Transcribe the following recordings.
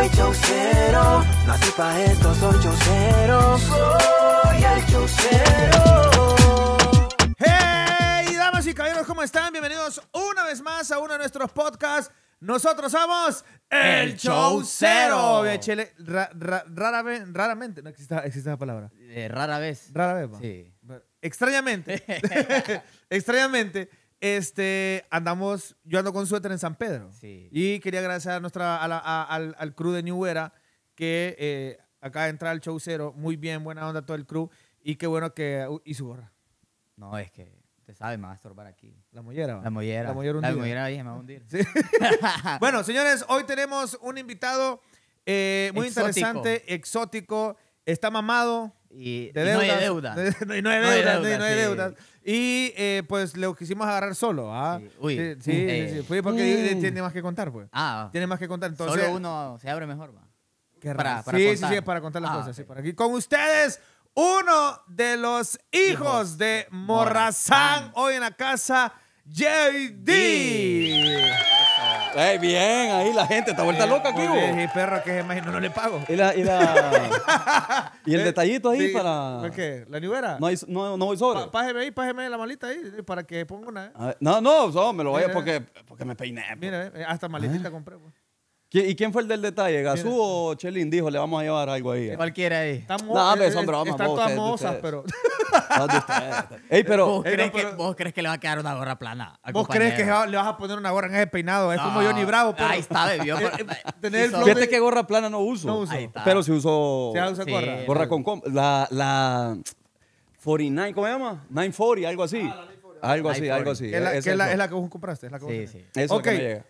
soy chaucero, nací esto, chaucero, soy el chaucero. ¡Hey! Damas y caballeros, ¿cómo están? Bienvenidos una vez más a uno de nuestros podcasts. Nosotros somos el Show rara vez, raramente, no existe, existe esa palabra. Eh, rara vez. Rara vez, Sí. Extrañamente. extrañamente. Este, andamos, yo ando con suéter en San Pedro. Y quería agradecer a nuestra, al, al, crew de New Era que eh, acaba de entrar show cero. Muy bien, buena onda todo el crew. Y qué bueno que uh, ¿Y su gorra. No, es que te sabe, me va a estorbar aquí. La mollera. La mollera. La mollera La me va a hundir. bueno, señores, hoy tenemos un invitado eh, muy interesante, exótico. Está mamado, y, no hay deuda. y no hay deuda. no hay Y eh, pues lo quisimos agarrar solo. ¿ah? Sí. Uy. Sí, sí, eh, fue porque eh, tiene más que contar, pues. Ah. Tiene más que contar. Entonces, solo uno se abre mejor, va. Qué para, para sí, contar. sí, sí, para contar las ah, cosas. Sí, por aquí con ustedes, uno de los hijos, de Morrazán, hoy en la casa, JD. Yeah. Eh, bien, ahí la gente está vuelta eh, loca aquí, güey. Y perro que se imagino, no le pago. Y, la, y, el eh, detallito ahí para. ¿Por qué? ¿La niñera? No, no, no voy solo. Pájeme ahí, pájeme la malita ahí para que ponga una. ¿eh? No, no, me lo vaya porque, porque me peiné. Pues. Mira, hasta maletita compré. Pues. ¿Y quién fue el del detalle? Gasú o Chelín? Dijo, le vamos a llevar algo ahí. Cualquiera ahí. Pues, eh, están no, eh, pero son Están todas pero... Ey, pero, ¿Vos, crees Que, ¿Vos, crees que, le va a quedar una gorra plana? ¿Vos crees que le vas a poner una gorra en ese peinado? Es como Johnny Bravo. Pero... Ahí está, bebió. Eh, Fíjate que gorra plana no uso. No uso. Pero si uso. Se usa sí, gorra. Gorra con. la, la. 49, ¿cómo se llama? 940, algo así. Ah, algo así, algo así. Es la, que vos compraste. Es la que sí, sí.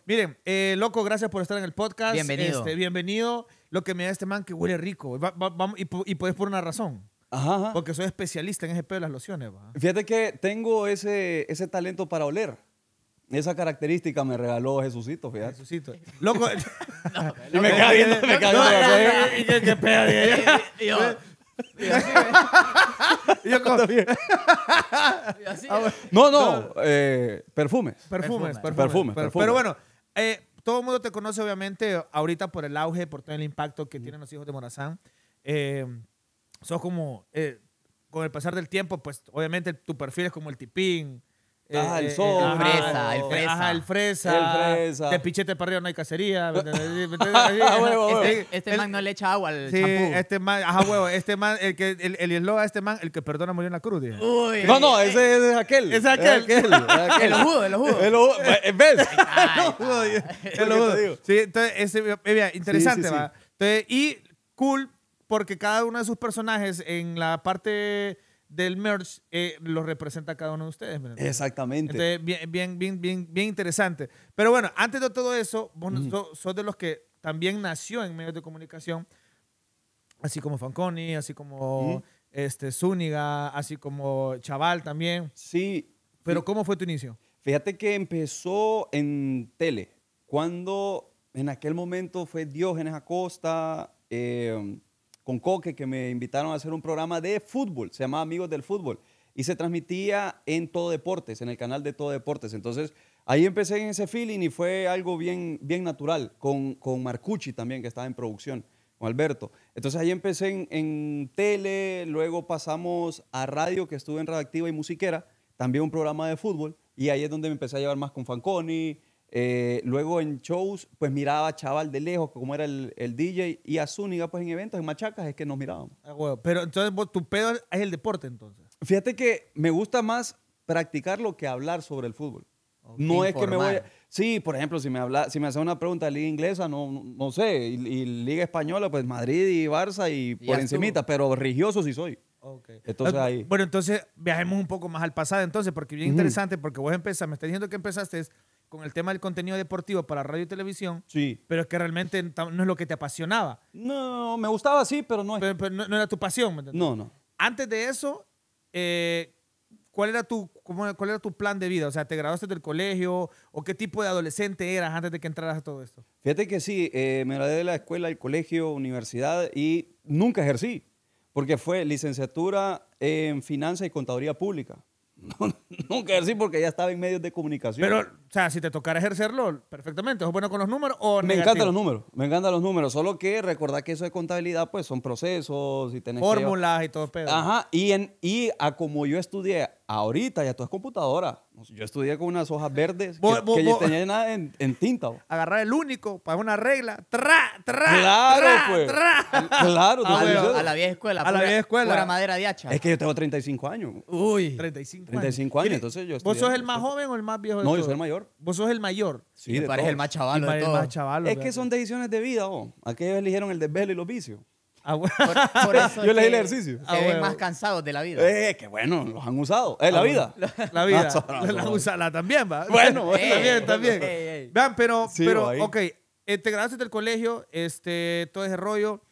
miren, loco, gracias por estar en el podcast. Bienvenido. bienvenido. Lo que me da este man que huele rico. y, y por una razón. Ajá, Porque soy especialista en ese pedo de las lociones. Fíjate que tengo ese, ese talento para oler. Esa característica me regaló Jesucito, fíjate. Jesucito. Loco. no, y me cae viendo, me cae viendo. yo ah, No, no, eh, perfumes. Perfumes, perfumes. Pero, bueno, eh, todo el mundo te conoce, obviamente, ahorita por el auge, por todo el impacto que mm. tienen los hijos de Morazán. Eh, sos como, eh, con el pasar del tiempo, pues obviamente tu perfil es como el tipín, eh, ah, el eh, sol. fresa, el fresa. el fresa. El fresa. De pichete para no hay cacería. Ah, este, este, este, este man no le echa agua al sí, este man, ajá, huevo. Este man, el que, el eslogan de este man, el que perdona murió en la cruz. no, no, ese, es aquel. Ese es aquel. El judo, el ojudo. El judo. ¿ves? El judo. Sí, entonces, ese, eh, interesante, va. y cool, porque cada uno de sus personajes en la parte del merch eh, lo representa cada uno de ustedes. Exactamente. bien, bien, bien, bien, bien interesante. Pero bueno, antes de todo eso, vos sos, de los que también nació en medios de comunicación, así como Fanconi, así como este, Zúñiga, así como Chaval también. Sí. Pero ¿cómo fue tu inicio? Fíjate que empezó en tele, cuando en aquel momento fue Diógenes Acosta, eh, con Coque, que me invitaron a hacer un programa de fútbol, se llamaba Amigos del Fútbol, y se transmitía en Todo Deportes, en el canal de Todo Deportes. Entonces, ahí empecé en ese feeling y fue algo bien, bien natural, con, con Marcucci también, que estaba en producción, con Alberto. Entonces, ahí empecé en, tele, luego pasamos a radio, que estuve en Radioactiva y Musiquera, también un programa de fútbol, y ahí es donde me empecé a llevar más con Fanconi, eh, luego en shows, pues miraba a Chaval de lejos, como era el, DJ, y a Zúñiga, pues en eventos, en Machacas, es que nos mirábamos. Ah, pero entonces tu pedo es el deporte, entonces. Fíjate que me gusta más practicarlo que hablar sobre el fútbol. no es que me voy. A... Sí, por ejemplo, si me habla, si me hace una pregunta de liga inglesa, no, no, sé, y, liga española, pues Madrid y Barça y, por encimita, pero religioso sí soy. Okay. Entonces, ah, ahí. Bueno, entonces viajemos un poco más al pasado, entonces, porque bien interesante, porque vos empezaste me estás diciendo que empezaste es con el tema del contenido deportivo para radio y televisión, sí. pero es que realmente no es lo que te apasionaba. No, me gustaba sí, pero no no, era tu pasión. ¿me no, no. Antes de eso, eh, ¿cuál, era tu, cómo, ¿cuál era tu plan de vida? O sea, ¿te graduaste del colegio o qué tipo de adolescente eras antes de que entraras a todo esto? Fíjate que sí, eh, me gradué de la escuela, el colegio, universidad y nunca ejercí, porque fue licenciatura en finanzas y contaduría pública. No, nunca decir porque ya estaba en medios de comunicación. Pero, o sea, si te tocara ejercerlo, perfectamente. ¿Es bueno con los números o Me encantan los números, me encantan los números. Solo que recordar que eso de contabilidad, pues son procesos y tenés Fórmulas y todo Ajá, y, en, y a como yo estudié Ahorita ya todo es computadora. Yo estudié con unas hojas verdes que, que tenía nada en, tinta. Agarrar el único, para una regla, tra, tra, claro, tra, pues. Claro, a la vieja escuela. A pura, la vieja escuela. Pura madera de hacha. Es que yo tengo 35 años. Uy. 35 años. 35 años, entonces yo ¿Vos sos el más joven o el más viejo No, yo soy el mayor. ¿Vos sos el mayor? Sí, de parece el más chaval de todos. es que son decisiones de vida, vos. Aquellos eligieron el desvelo y los vicios. Ah, por, eso Yo leí el ejercicio. Se ah, ven más cansados de la vida. Eh, que bueno, los han usado. Es eh, ah, la, vida. la vida. La vida. la también, va. Bueno, también, también. pero, pero ok, te graduaste del colegio, este, todo ese rollo.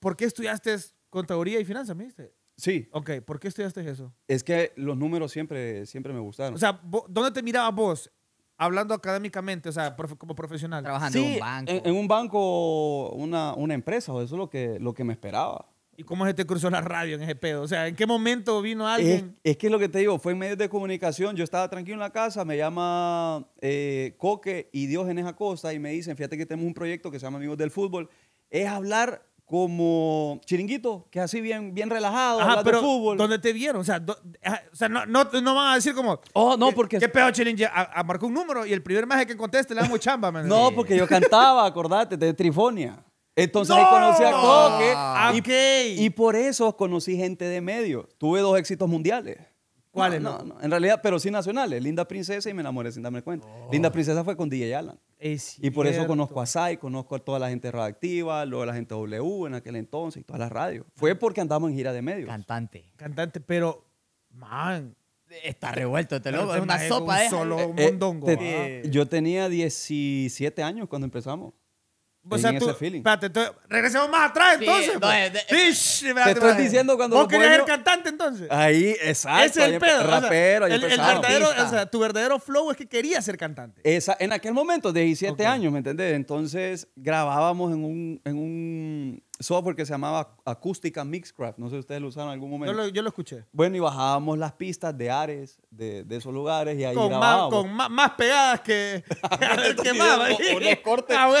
¿Por qué estudiaste contaduría y finanzas, me dijiste? Sí. Ok, ¿por qué estudiaste eso? Es que los números siempre, siempre me gustaron. O sea, ¿dónde te mirabas vos? Hablando académicamente, o sea, como profesional. Trabajando en un banco. En, un banco, una, una empresa, eso es lo que, lo que me esperaba. ¿Y cómo se te cruzó la radio en ese pedo? O sea, ¿en qué momento vino alguien? Es, que es lo que te digo, fue en medios de comunicación. Yo estaba tranquilo en la casa, me llama eh, Coque y Dios en esa cosa y me dicen, fíjate que tenemos un proyecto que se llama Amigos del Fútbol. Es hablar como Chiringuito, que es así bien, bien relajado, Ajá, de fútbol. ¿Dónde te vieron? O sea, ah, o sea no, no, van a decir como. Oh, no, porque. ¿Qué pedo, Chiringuito? A, marcó un número y el primer maje que conteste le muy chamba, no, porque yo cantaba, acordate, de Trifonia. Entonces ahí conocí a Coque. y, y por eso conocí gente de medio. Tuve dos éxitos mundiales. ¿Cuáles? No, en realidad, pero sí nacionales. Linda Princesa y me enamoré sin darme cuenta. Oh. Linda Princesa fue con DJ Alan. y por eso conozco a Sai, conozco a toda la gente radioactiva, luego de la gente W en aquel entonces y todas las radios. Fue ah. porque andamos en gira de medios. Cantante. Cantante, pero, man, Está revuelto, te este lo este Es una sopa, un solo eh, eh, mondongo. yo tenía 17 años cuando empezamos. O sea, tú, espérate, regresemos más atrás entonces. Pues. te estoy diciendo cuando. Vos querías ser cantante entonces. Ahí, exacto. es el Rapero, tu verdadero flow es que querías ser cantante. Esa, en aquel momento, 17 años, ¿me entendés? Entonces grabábamos en un software que se llamaba Acústica Mixcraft. No sé si ustedes lo usaron en algún momento. Yo lo, escuché. Bueno, y bajábamos las pistas de Ares, de, esos lugares, y ahí grabábamos. Más, con más, pegadas que, más. Ah,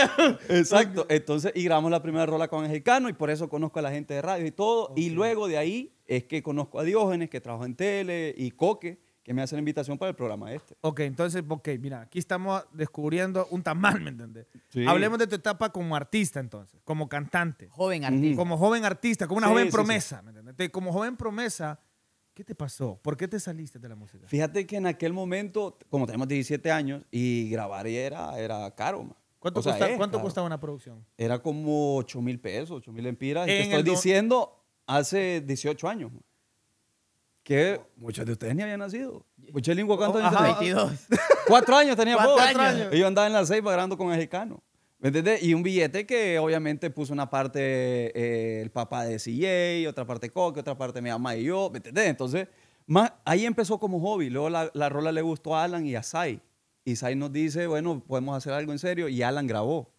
Exacto. Entonces, y grabamos la primera rola con mexicano y por eso conozco a la gente de radio y todo. Y luego de ahí es que conozco a Diógenes, que trabaja en tele, y Coque, que me hacen la invitación para el programa este. Ok, entonces, ok, mira, aquí estamos descubriendo un tamal, ¿me entiendes? Hablemos de tu etapa como artista, entonces, como cantante. Joven artista. Como joven artista, como una joven promesa, ¿me entiendes? como joven promesa, ¿qué te pasó? ¿Por qué te saliste de la música? Fíjate que en aquel momento, como tenemos 17 años, y grabar era, era caro, man. ¿Cuánto, ¿cuánto costaba una producción? Era como 8 mil pesos, 8 mil empiras. y te estoy diciendo hace 18 años que muchos de ustedes ni habían nacido. Puchelín, ¿cuántos años 22. Cuatro años tenía vos. Cuatro años. Y yo andaba en la ceiba grabando con mexicano, ¿Me entendés? Y un billete que obviamente puso una parte eh, el papá de CJ, otra parte Coque, otra parte mi mamá y yo, ¿me entendés? Entonces, más, ahí empezó como hobby. Luego la, la rola le gustó a Alan y a Sai. Y Sai nos dice, bueno, podemos hacer algo en serio. Y Alan grabó.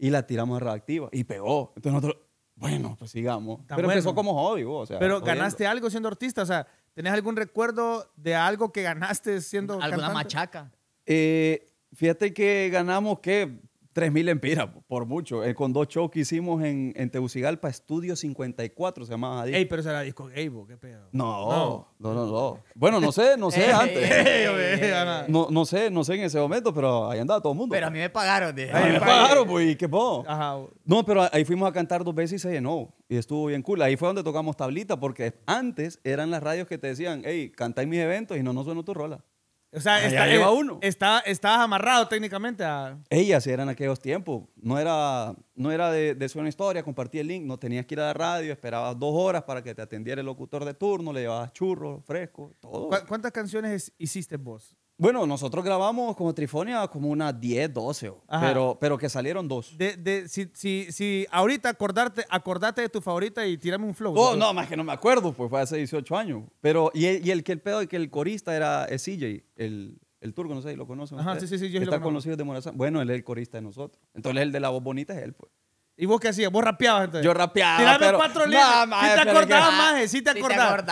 Y la tiramos a reactiva Y pegó. Entonces nosotros, bueno, pues sigamos. Pero empezó como hobby, O sea, Pero ganaste algo siendo artista. O sea, ¿Tenés algún recuerdo de algo que ganaste siendo ¿Alguna machaca? Eh, fíjate que ganamos, ¿qué? 3.000 lempiras, por mucho. Eh, con dos shows que hicimos en, en Tegucigalpa, Estudio 54 se llamaba. Ey, pero se era disco gaybo qué pedo. No, no, no, no. Bueno, no sé, no sé antes. no, no sé, no sé en ese momento, pero ahí andaba todo el mundo. Pero a mí me pagaron. De... A mí me pagaron, pues, qué po. Ajá. No, pero ahí fuimos a cantar dos veces y se llenó. Y estuvo bien cool. Ahí fue donde tocamos tablita, porque antes eran las radios que te decían, hey, canta en mis eventos y no no suena tu rola. O sea, eh, uno. Está, estabas amarrado técnicamente a... Ellas eran aquellos tiempos. No era, no era de, suena historia, compartí el link, no tenías que ir a la radio, esperabas dos horas para que te atendiera el locutor de turno, le llevabas churros, fresco, todo. ¿Cuántas canciones hiciste vos? Bueno, nosotros grabamos como Trifonia como una 10, 12, pero, pero que salieron dos. De, de, si, si, si ahorita acordarte, acordate de tu favorita y tirame un flow. Oh, no, más que no me acuerdo, pues fue hace 18 años. Pero, y, el, y que el pedo que el corista era CJ, el, el turco, no sé si lo conocen. Ajá, sí, sí, sí, yo Está conocido de Morazán. Bueno, él es el corista de nosotros. Entonces, el de la voz bonita es él, pues. ¿Y vos qué hacías? ¿Vos rapeabas entonces? Yo rapeaba. Tirame cuatro líneas. No, si te acordabas, maje? si te acordabas.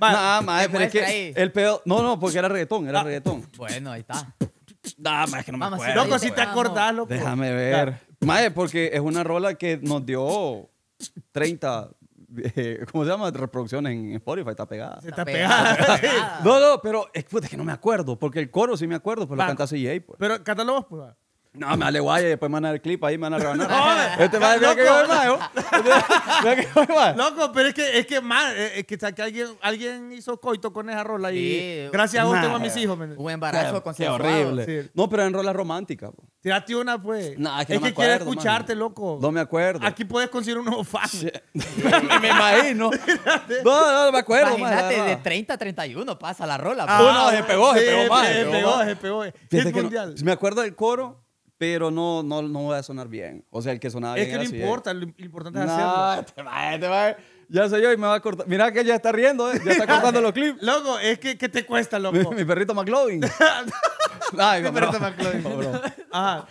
nada pero es que el pedo... No, no, porque era reggaetón, era ah, reggaetón. Bueno, ahí está. Nada más, que no me acuerdo. Loco, si te acordás, loco. Déjame ver. Maje, porque es una rola que nos dio 30... Eh, ¿Cómo se llama? Reproducción en Spotify, está pegada. Está, pegada. no, no, pero es, que no me acuerdo, porque el coro sí me acuerdo, pero lo cantaste J, pues. Pero cantalo vos, pues. No, me vale guay después me van a dar el clip ahí, me van a rebanar. este va a que yo más, Loco, pero es que, es que mal, es eh, eh, que, que, alguien, alguien hizo coito con esa rola y gracias a vos tengo a mis hijos. Un embarazo con Qué horrible. No, pero en rola romántica. bro. Tírate una, pues. No, es que, es que quiero escucharte, loco. No me acuerdo. Aquí puedes conseguir un nuevo fan. me imagino. no, no, no me acuerdo. Imagínate, de 30 a 31 pasa la rola. Ah, pues. no, se pegó, se pegó más. Se pegó, se pegó. Me acuerdo del coro pero no, no, no voy a sonar bien. O sea, el que sonaba bien. Es que no importa, lo importante es no, Te te Ya soy yo y me va a cortar. Mira que ya está riendo, ¿eh? ya está cortando los clips. Loco, es que ¿qué te cuesta, loco? Mi, perrito McLovin. mi perrito McLovin. Ajá.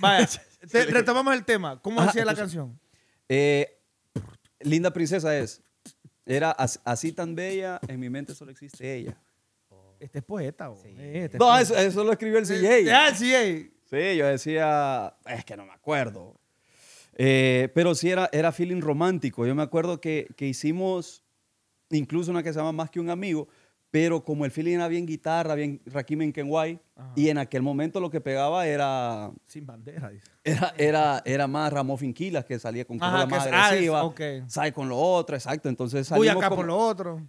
Vaya, retomamos el tema. ¿Cómo hacía la canción? Eh, linda princesa es. Era así, tan bella, en mi mente solo existe ella. Este es poeta, sí. Este no, Eso, lo escribió el CJ. Ah, el CJ. Sí, yo decía, es que no me acuerdo. Eh, pero sí era, era feeling romántico. Yo me acuerdo que, hicimos incluso una que se llama Más que un amigo, pero como el feeling era bien guitarra, bien Rakim en Kenway, y en aquel momento lo que pegaba era... Sin bandera, dice. Era, era, era más Ramón Finquilas, que salía con cosas más agresivas. Ah, agresiva, con lo otro, exacto. Entonces Uy, acá con, lo otro.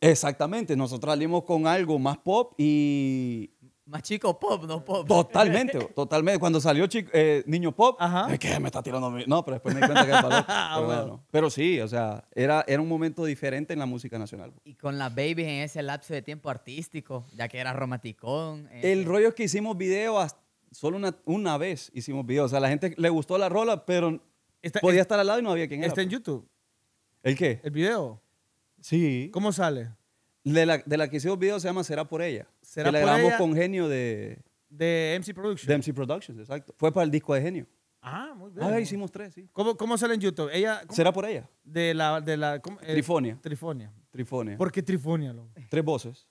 Exactamente, nosotros salimos con algo más pop y, más chico pop, no pop. Totalmente, totalmente. Cuando salió chico, eh, Niño Pop, me está tirando No, pero después me di cuenta que era ah, pero, pero sí, o sea, era, era un momento diferente en la música nacional. Y con las babies en ese lapso de tiempo artístico, ya que era romanticón. Eh, El eh. rollo es que hicimos video, solo una, vez hicimos video. O sea, la gente le gustó la rola, pero podía estar al lado y no había quien era. ¿Está en pues. YouTube? ¿El qué? ¿El video? Sí. ¿Cómo sale? De la, de la que hicimos video se llama Será por ella que la grabamos con Genio de... De MC Productions. De MC Productions, exacto. Fue para el disco de Genio. Ah, muy ah, bien. Ah, hicimos tres, sí. ¿Cómo, cómo sale en YouTube? Ella, ¿Será por ella? De la... De la eh, Trifonia. Trifonia. Trifonia. ¿Por qué Trifonia? Tres voces.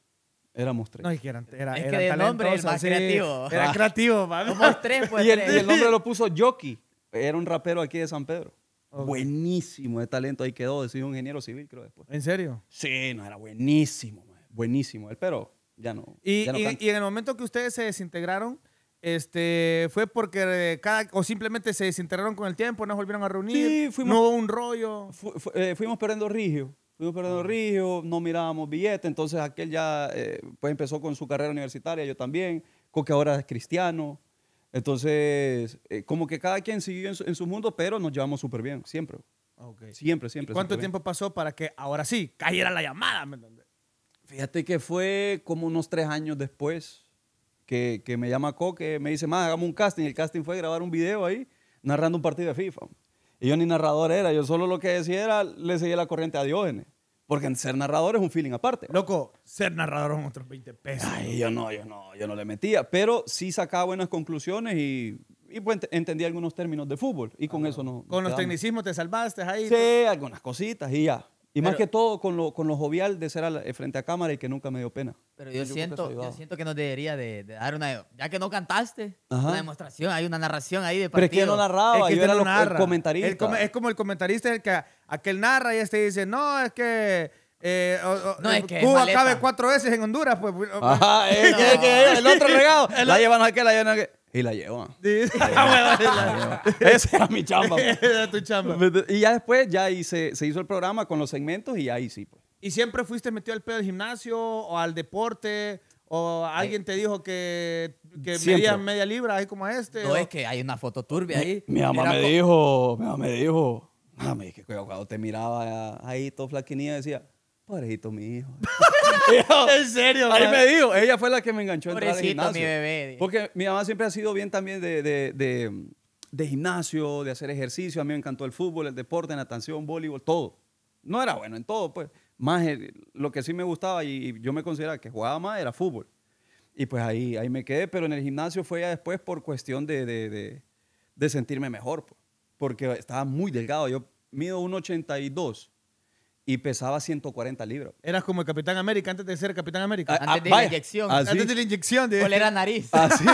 Éramos tres. No, es que eran, era, es que el nombre Era creativo. Era ah. creativo, mami. Somos tres, pues. Y el, nombre lo puso Yoki. Era un rapero aquí de San Pedro. Buenísimo de talento. Ahí quedó. Decidió un ingeniero civil, creo, después. ¿En serio? Sí, no, era buenísimo, buenísimo. Él, pero no. Y, en el momento que ustedes se desintegraron, este, fue porque o simplemente se desintegraron con el tiempo, no volvieron a reunir, sí, fuimos, no hubo un rollo. Eh, fuimos perdiendo rigio, fuimos perdiendo ah. rigio, no mirábamos billetes entonces aquel ya eh, pues empezó con su carrera universitaria, yo también, que ahora es cristiano. Entonces, eh, como que cada quien siguió en su, mundo, pero nos llevamos súper bien, siempre. Siempre, siempre. ¿Cuánto tiempo pasó para que ahora sí cayera la llamada? Fíjate que fue como unos tres años después que, me llama Coque, me dice, más, hagamos un casting. El casting fue grabar un video ahí narrando un partido de FIFA. Y yo ni narrador era, yo solo lo que decía era, le seguía la corriente a Diógenes. Porque ser narrador es un feeling aparte. Loco, ser narrador son otros 20 pesos. Ay, yo no, yo no, yo no le metía. Pero sí sacaba buenas conclusiones y, pues entendía algunos términos de fútbol. Y con eso no. Con los tecnicismos te salvaste ahí. Sí, algunas cositas y ya. Y más que todo con lo, con lo jovial de ser eh, frente a cámara y que nunca me dio pena. Pero yo, siento, yo siento que nos debería de, dar una... Ya que no cantaste, una demostración, hay una narración ahí de partido. Pero es que narraba, yo este era lo, narra. el comentarista. es como el comentarista, el que aquel narra y este dice, no, es que... Eh, no, es que Cuba cabe cuatro veces en Honduras, pues. pues Ajá, eh, que, el otro regado. la llevan a aquel, la llevan a y la llevo Esa era mi chamba. Pues. Esa tu chamba. Y ya después, ya hice, se hizo el programa con los segmentos y ahí sí. Pues. ¿Y siempre fuiste metido al pedo del gimnasio o al deporte? ¿O alguien te dijo que, que media libra, ahí como este? No, es que hay una foto turbia ahí. Mi, mamá me dijo, mi mamá me dijo, cuando te miraba ahí todo flaquinía decía, Pobrecito mi hijo. en serio, Ahí me dijo, ella fue la que me enganchó a entrar gimnasio. mi bebé. Porque mi mamá siempre ha sido bien también de, de, de, gimnasio, de hacer ejercicio. A mí me encantó el fútbol, el deporte, natación, voleibol, todo. No era bueno en todo, pues. Más eh, lo que sí me gustaba y yo me consideraba que jugaba más era fútbol. Y pues ahí, ahí me quedé, pero en el gimnasio fue ya después por cuestión de, de, de, de sentirme mejor, pues. porque estaba muy delgado. Yo mido 1,82 y pesaba 140 libras. Eras como el Capitán América antes de ser Capitán América. Ah, ah, ah, antes de la inyección. Antes de la inyección. De... a nariz. Así.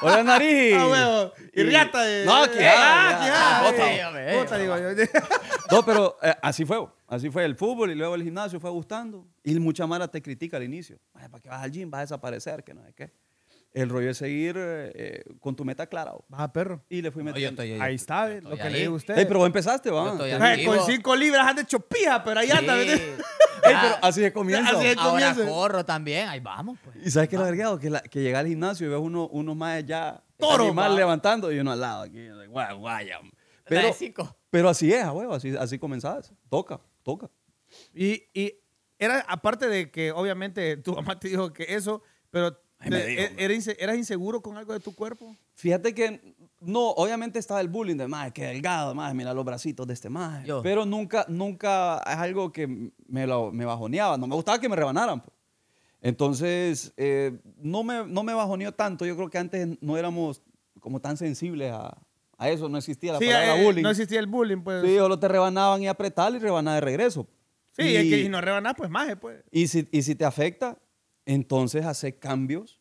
Olera nariz. Ah, huevo. Y, y riata. De... No, que eh, ah, eh, Bota, digo yo. No, pero eh, así fue. Así fue el fútbol y luego el gimnasio fue gustando. Y mucha mala te critica al inicio. ¿Para qué vas al gym? Vas a desaparecer, que no sé qué. El rollo es seguir eh, eh, con tu meta clara. ah, perro. Y le fui metiendo. ahí está, lo que le dije a usted. Ey, pero vos empezaste, vamos. Con cinco libras has de pija, pero ahí sí. anda. pero así es comienza. Así es Ahora corro también, ahí vamos. Pues. ¿Y sabes qué es lo agregado? Que, la, que llega al gimnasio y ves uno, más allá, Toro, más levantando y uno al lado aquí. Pero, pero así es, huevo, así, así Toca, toca. Y, y era aparte de que obviamente tu mamá te dijo que eso, pero eh, eh, ¿era, ¿Eras inseguro con algo de tu cuerpo? Fíjate que no, obviamente estaba el bullying de más, que delgado, más, mira los bracitos de este más. Pero nunca, nunca es algo que me, me bajoneaba. No me gustaba que me rebanaran. Pues. Entonces, eh, no, me, no me bajoneó tanto. Yo creo que antes no éramos como tan sensibles a, eso. No existía la palabra bullying. No existía el bullying, pues. Sí, solo te rebanaban y apretar y rebanar de regreso. Sí, y, que no rebanas, pues más, pues. Y si, y si te afecta, entonces hace cambios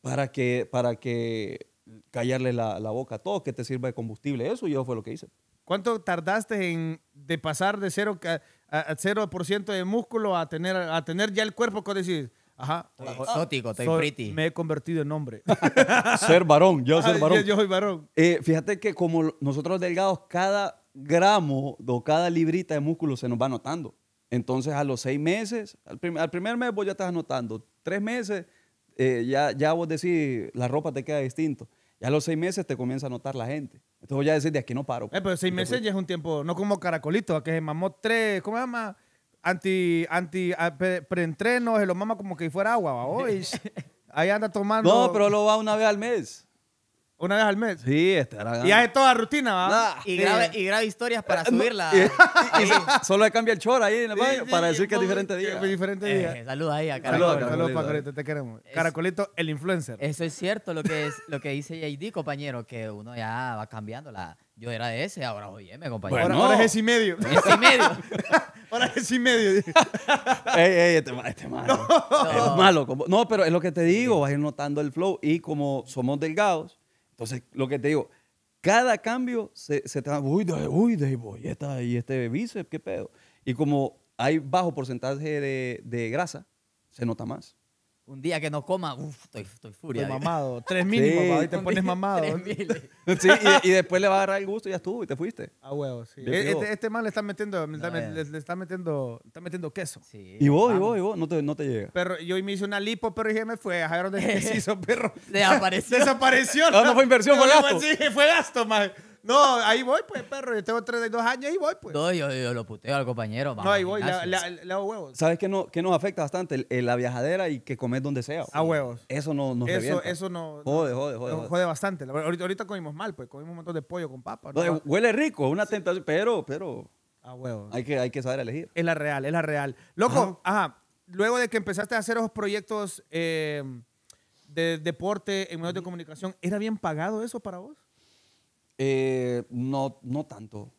para que, para que callarle la, la boca a todo, que te sirva de combustible. Eso yo fue lo que hice. ¿Cuánto tardaste en de pasar de 0%, a, 0 de músculo a tener, a tener ya el cuerpo que decís, ajá, exótico, estoy pretty. Me he convertido en hombre. ser varón, yo ser varón. soy varón. Eh, fíjate que como nosotros delgados, cada gramo o cada librita de músculo se nos va notando. Entonces a los seis meses, al, primer mes vos ya estás anotando, tres meses eh, ya, ya vos decís, la ropa te queda distinto. Ya a los seis meses te comienza a notar la gente. Entonces voy a decir, de aquí no paro. Eh, pero pues, seis meses ya es un tiempo, no como caracolito, que se mamó tres, ¿cómo se llama? Anti, anti, preentreno, se lo mama como que fuera agua, Hoy, ahí anda tomando. No, pero lo va una vez al mes. Una vez al mes. Sí, este era Y hace toda rutina, ¿va? y, grabe, y graba historias para eh, subirla. solo le cambia el chor ahí en el para decir que es diferente día. Diferente eh, día. ahí a Caracolito. te queremos. Caracolito, el influencer. Eso es cierto lo que, es, lo que dice JD, compañero, que uno ya va cambiando. La... Yo era de ese, ahora me compañero. ahora, Bueno. ahora es y medio. y medio. ahora es y medio. Ey, ey, este este malo. Es malo. No, pero es lo que te digo, vas a ir notando el flow. Y como somos delgados, entonces, lo que te digo, cada cambio se, se te uy, uy, de y, esta, y este bíceps, qué pedo. Y como hay bajo porcentaje de grasa, se nota más un día que no coma, uff, estoy, pues, estoy furia. Estoy mamado. Tres mil, papá, y te pones mamado. y, y, después le va a agarrar el gusto y ya estuvo y te fuiste. A huevo, sí. E- este, mal este man le está metiendo, le, está, metiendo, queso. y vos, y vos, y vos, no te, no te llega. Pero yo me hice una lipo, pero dije, me fue, a ver dónde se hizo, perro. Desapareció. Desapareció. No, no fue inversión, fue Sí, fue gasto, man. No, ahí voy, pues, perro. Yo tengo 32 años y voy, pues. No, yo, yo lo puteo al compañero. vamos No, ahí voy, le, hago huevos. ¿Sabes qué, no, nos afecta bastante? la viajadera y que comes donde sea. A huevos. Eso no, nos Eso, revienta. eso no. Jode, jode, jode. jode. bastante. Ahorita, ahorita comimos mal, pues. Comimos un montón de pollo con papa. Eh, huele rico, es una tentación, pero, pero A huevos. hay, que, hay que saber elegir. Es la real, es la real. Loco, ajá. Luego de que empezaste a hacer esos proyectos eh, de deporte en medios de comunicación, ¿era bien pagado eso para vos? Eh, no, no tanto,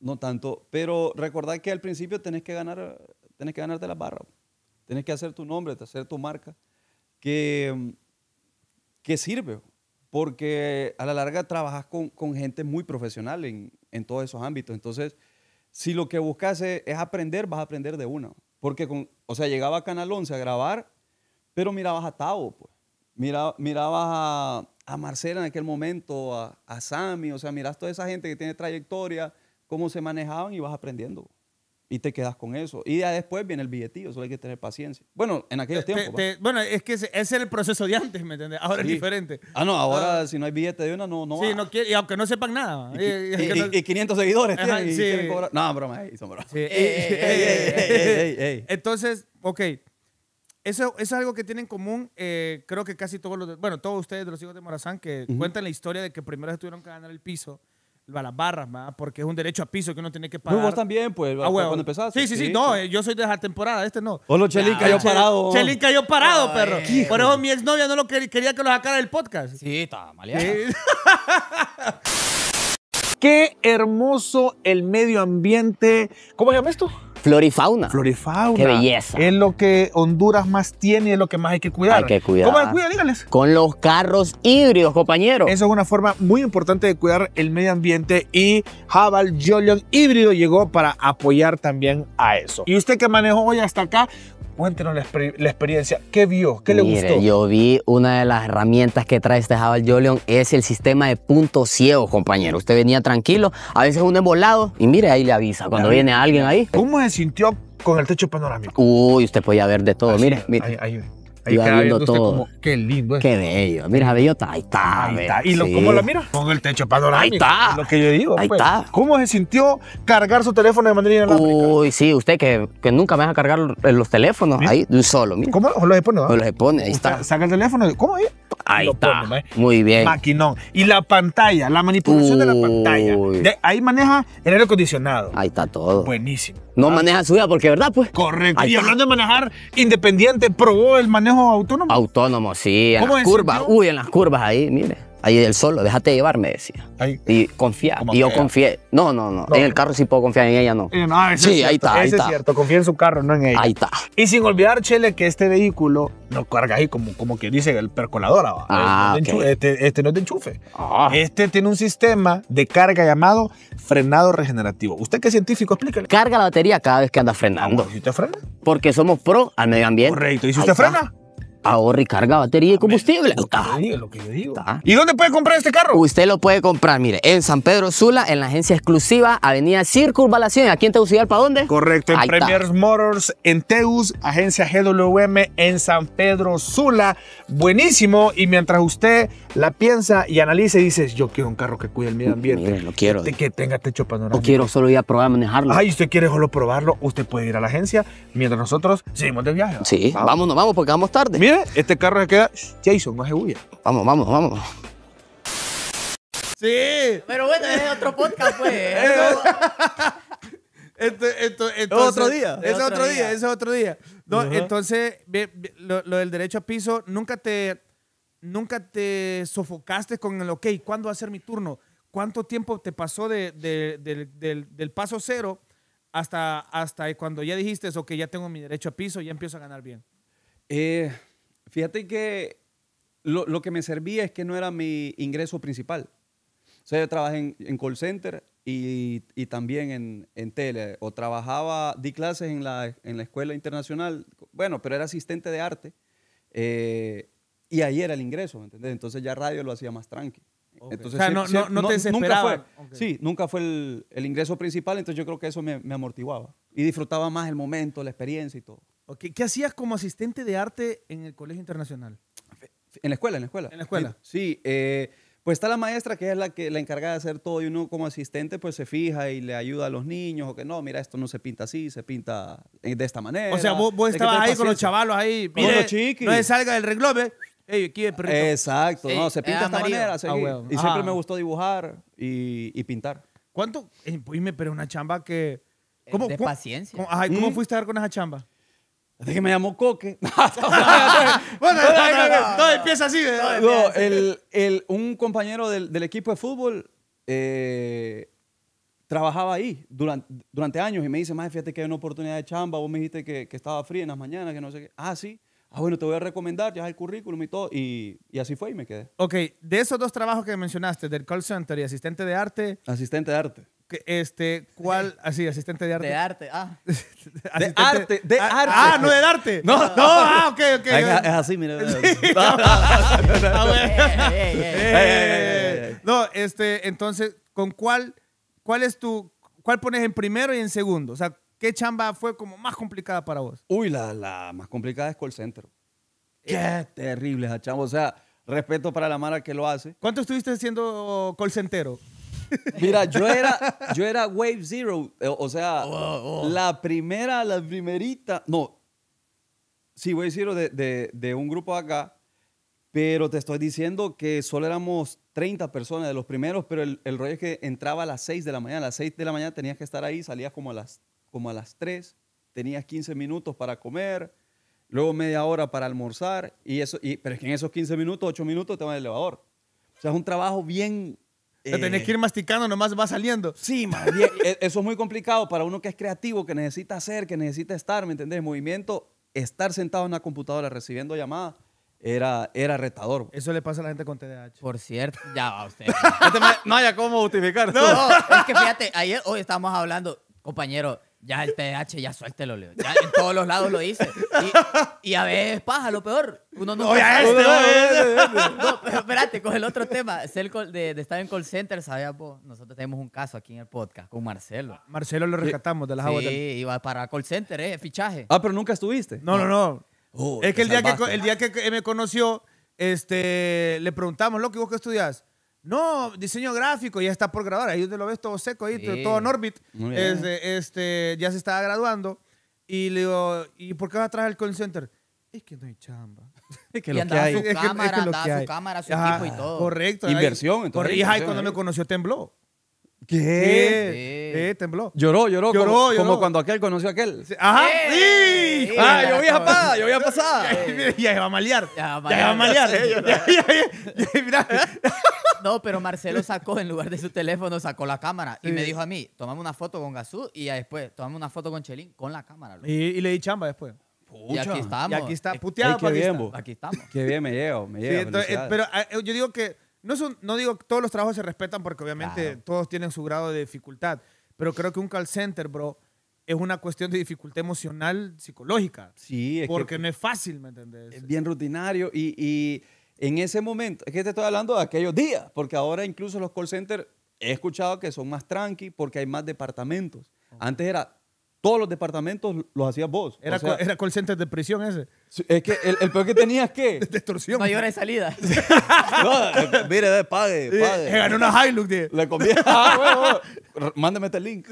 no tanto. Pero recordad que al principio tenés que, ganar, tenés que ganarte la barra. Tenés que hacer tu nombre, hacer tu marca, que, que sirve. Porque a la larga trabajas con, con gente muy profesional en, en, todos esos ámbitos. Entonces, si lo que buscas es, aprender, vas a aprender de una. Porque, con, o sea, llegaba a Canal 11 a grabar, pero mirabas a Tavo, pues. Mira, mirabas a, a Marcela en aquel momento, a, a Sammy, o sea, miras toda esa gente que tiene trayectoria, cómo se manejaban y vas aprendiendo. Y te quedas con eso. Y ya después viene el billetillo, solo hay que tener paciencia. Bueno, en aquellos eh, tiempos. bueno, es que es el proceso de antes, ¿me entiendes? Ahora es diferente. Ah, no, ahora ah. si no hay billete de una, no, no Sí, no y aunque no sepan nada. Y, 500 seguidores sí. y No, broma, y son bromas. Sí. Entonces, ok, eso, es algo que tienen en común, eh, creo que casi todos los, bueno, todos ustedes de los hijos de Morazán, que cuentan la historia de que primero tuvieron que ganar el piso, a las barras, porque es un derecho a piso que uno tiene que pagar. vos también, pues, ah, cuando empezaste. Sí, sí, sí, no, eh, yo soy de la temporada, este no. Solo Chelín cayó parado. Chelín cayó parado, perro. Por eso mi exnovia no lo quería, que lo sacara del podcast. Sí, está maleado. Qué hermoso el medio ambiente. ¿Cómo se llama esto? Florifauna. y fauna. y fauna. Qué belleza. Es lo que Honduras más tiene y es lo que más hay que cuidar. Hay que cuidar. ¿Cómo se cuida? Díganles. Con los carros híbridos, compañeros. Eso es una forma muy importante de cuidar el medio ambiente y Haval Jolion híbrido llegó para apoyar también a eso. Y usted que manejó hoy hasta acá, Cuéntenos la, experiencia. ¿Qué vio? ¿Qué le gustó? Yo vi una de las herramientas que trae este Jabal Jolion es el sistema de puntos ciegos, compañero. Usted venía tranquilo, a veces uno embolado y mire, ahí le avisa cuando viene alguien ahí. ¿Cómo se sintió con el techo panorámico? Uy, usted podía ver de todo. mire, mire. Ahí, ahí. Ahí iba viendo todo. Como, qué lindo es. Qué bello. Mira, está, ahí está. Ahí está. ¿Y cómo lo mira? Con el techo panorámico. Ahí está. lo que yo digo. Ahí pues. está. ¿Cómo se sintió cargar su teléfono de manera inalámbrica? Uy, sí, usted que, nunca me deja cargar los teléfonos. ahí, de un solo, mira. ¿Cómo los expone? O Los expone, ahí está. Saca el teléfono. ¿Cómo ahí? Ahí está. Muy bien. Maquinón. Y la pantalla, la manipulación de la pantalla. ahí maneja el aire acondicionado. Ahí está todo. Buenísimo. No ah. maneja su vida porque, ¿verdad? Pues. Correcto. y hablando de manejar independiente, ¿probó el manejo autónomo? Autónomo, sí. En las curvas. Uy, en las curvas ahí, mire ahí del solo, déjate llevarme, decía. y confía, Y yo confié. No, no, no, En el carro sí puedo confiar, en ella no. sí, ahí está. Ahí está. es cierto, confía en su carro, no en ella. Ahí está. Y sin olvidar, Chele, que este vehículo no carga ahí como, como que dice el percolador. Ah, este, este, no es de enchufe. Ah. Este tiene un sistema de carga llamado frenado regenerativo. ¿Usted qué es científico? Explícale. Carga la batería cada vez que anda frenando. Ah, ¿Y si usted frena? Porque somos pro al medio ambiente. Correcto. ¿Y si usted frena? Ahorro y carga batería y combustible. Lo ah. ah. ¿Y dónde puede comprar este carro? Usted lo puede comprar, mire, en San Pedro Sula, en la agencia exclusiva Avenida Circunvalación. ¿Aquí en para dónde? Correcto, en Premier Motors, en Teus, agencia GWM en San Pedro Sula. Buenísimo. Y mientras usted la piensa y analice y dices, yo quiero un carro que cuide el medio ambiente. lo quiero. Que, que tenga techo panorámico. O quiero solo ir a probar a manejarlo. Ay, usted quiere solo probarlo, usted puede ir a la agencia mientras nosotros seguimos de viaje. Sí, vámonos, vamos porque vamos tarde. Mire, este carro se queda. Jason, no se Vamos, vamos, vamos. Sí. Pero bueno, es otro podcast, pues. otro día. Es otro, día, ese es otro día. Entonces, lo, del derecho a piso, nunca te, nunca te sofocaste con el, ok, ¿cuándo va a ser mi turno? ¿Cuánto tiempo te pasó del, paso cero hasta, hasta cuando ya dijiste, que ya tengo mi derecho a piso, ya empiezo a ganar bien? Eh, Fíjate que lo, que me servía es que no era mi ingreso principal. O sea, yo trabajé en, en call center y, también en, tele. O trabajaba, di clases en la, escuela internacional, bueno, pero era asistente de arte. Eh, y ahí era el ingreso, ¿me entendés? Entonces ya radio lo hacía más tranqui. o sea, no, te Nunca fue, Sí, nunca fue el, ingreso principal, entonces yo creo que eso me amortiguaba. Y disfrutaba más el momento, la experiencia y todo. ¿Qué hacías como asistente de arte en el Colegio Internacional? En la escuela, en la escuela. En la escuela. Sí, eh, pues está la maestra que es la, que, la encargada de hacer todo y uno como asistente pues se fija y le ayuda a los niños o que no, mira, esto no se pinta así, se pinta eh, de esta manera. O sea, vos, estabas ahí con los chavalos ahí, mire, no se salga del ¿eh? Ey, aquí el Exacto, no, se eh, pinta de esta manera. Ah, y siempre ah. me gustó dibujar y, pintar. ¿Cuánto? Eh, pues, pero una chamba que... ¿Cómo, paciencia. ¿cómo, ¿Mm? fuiste a dar con esa chamba? Es que me llamó Coque. bueno, todo empieza así. un compañero del, equipo de fútbol eh, trabajaba ahí durante, años y me dice, más fíjate que hay una oportunidad de chamba, vos me dijiste que, estaba frío en las mañanas, que no sé qué. Ah, sí. Ah, bueno, te voy a recomendar, ya el currículum y todo. Y, y así fue y me quedé. Ok, de esos dos trabajos que mencionaste, del call center y asistente de arte. Asistente de arte. Este, ¿cuál? Así, asistente de arte. De arte, ah. de ah, arte, ah, no de arte. No, no, ah, ok, ok. Es, así, mira. No, este, entonces, ¿con cuál, cuál es tu, cuál pones en primero y en segundo? O sea, ¿qué chamba fue como más complicada para vos? Uy, la, más complicada es call center. Eh. Qué terrible esa chamba. O sea, respeto para la mala que lo hace. ¿Cuánto estuviste haciendo call center? Mira, yo era, yo era Wave Zero, eh, o sea, oh, oh, oh. la primera, la primerita, no, sí, voy Zero de, de, de un grupo acá, pero te estoy diciendo que solo éramos 30 personas de los primeros, pero el, el, rollo es que entraba a las 6 de la mañana. A las 6 de la mañana tenías que estar ahí, salías como a las, como a las 3, tenías 15 minutos para comer, luego media hora para almorzar, y eso, y, pero es que en esos 15 minutos, 8 minutos te va el elevador. O sea, es un trabajo bien, te tenés eh, que ir masticando, nomás va saliendo. Sí, e, eso es muy complicado para uno que es creativo, que necesita hacer, que necesita estar, ¿me entendés? Movimiento, estar sentado en una computadora recibiendo llamadas era, era retador. Eso le pasa a la gente con TDAH. Por cierto, ya va usted. Este no haya cómo justificar. No, es que fíjate, hoy estábamos hablando, compañero, ya el pH, ya suéltelo, Leo. Ya en todos los lados lo hice. Y, a veces paja, lo peor. Uno no. Este, este, este, no, pero espérate, con el otro tema. de, de, estar en call center, ¿sabías Nosotros tenemos un caso aquí en el podcast con Marcelo. Ah, Marcelo lo rescatamos de las aguas. Sí, iba para call center, ¿eh? Fichaje. Ah, pero nunca estuviste. No, no, no. es que el, día que el día que me conoció, este, le preguntamos, ¿lo que vos qué estudias? No, diseño gráfico, ya está por graduar. Ahí te lo ves todo seco, ahí, todo en orbit. Este, este, ya se estaba graduando. Y le digo, ¿y por qué vas atrás traer el call center? Es que no hay chamba. Es que lo que hay. cámara, es que, es que andaba su cámara, su equipo y todo. Correcto. Inversión, Correcto, y ahí cuando me conoció tembló. ¿Qué? ¿Qué? Eh, tembló. Lloró, lloró. Lloró, como, cuando aquel conoció a aquel. Ajá. ¡Sí! ah, yo voy a pasar, yo vi a pasar. Ya va a malear. Ya va a malear. No, pero Marcelo sacó, en lugar de su teléfono, sacó la cámara y me dijo a mí, tomame una foto con Gazú y después tomame una foto con Chelín con la cámara. Y, le di chamba después. Y aquí estamos. Y aquí está, puteado. aquí, estamos. Qué bien, me llevo, me pero ah, eh, yo digo que no, digo que todos los trabajos se respetan porque obviamente todos tienen su grado de dificultad, pero creo que un call center, bro, es una cuestión de dificultad emocional, psicológica. Sí, es Porque no es fácil, ¿me entendés? Es bien rutinario y, en ese momento, es que te estoy hablando de aquellos días, porque ahora incluso los call centers he escuchado que son más tranqui porque hay más departamentos. Antes era todos los departamentos los hacías vos. Era, call center de prisión ese. Es que el, peor que tenías que. De extorsión. de salida. no, eh, mire, pague, pague. Eh, ganó una look, tío. Le conviene. Ah, mándame este link.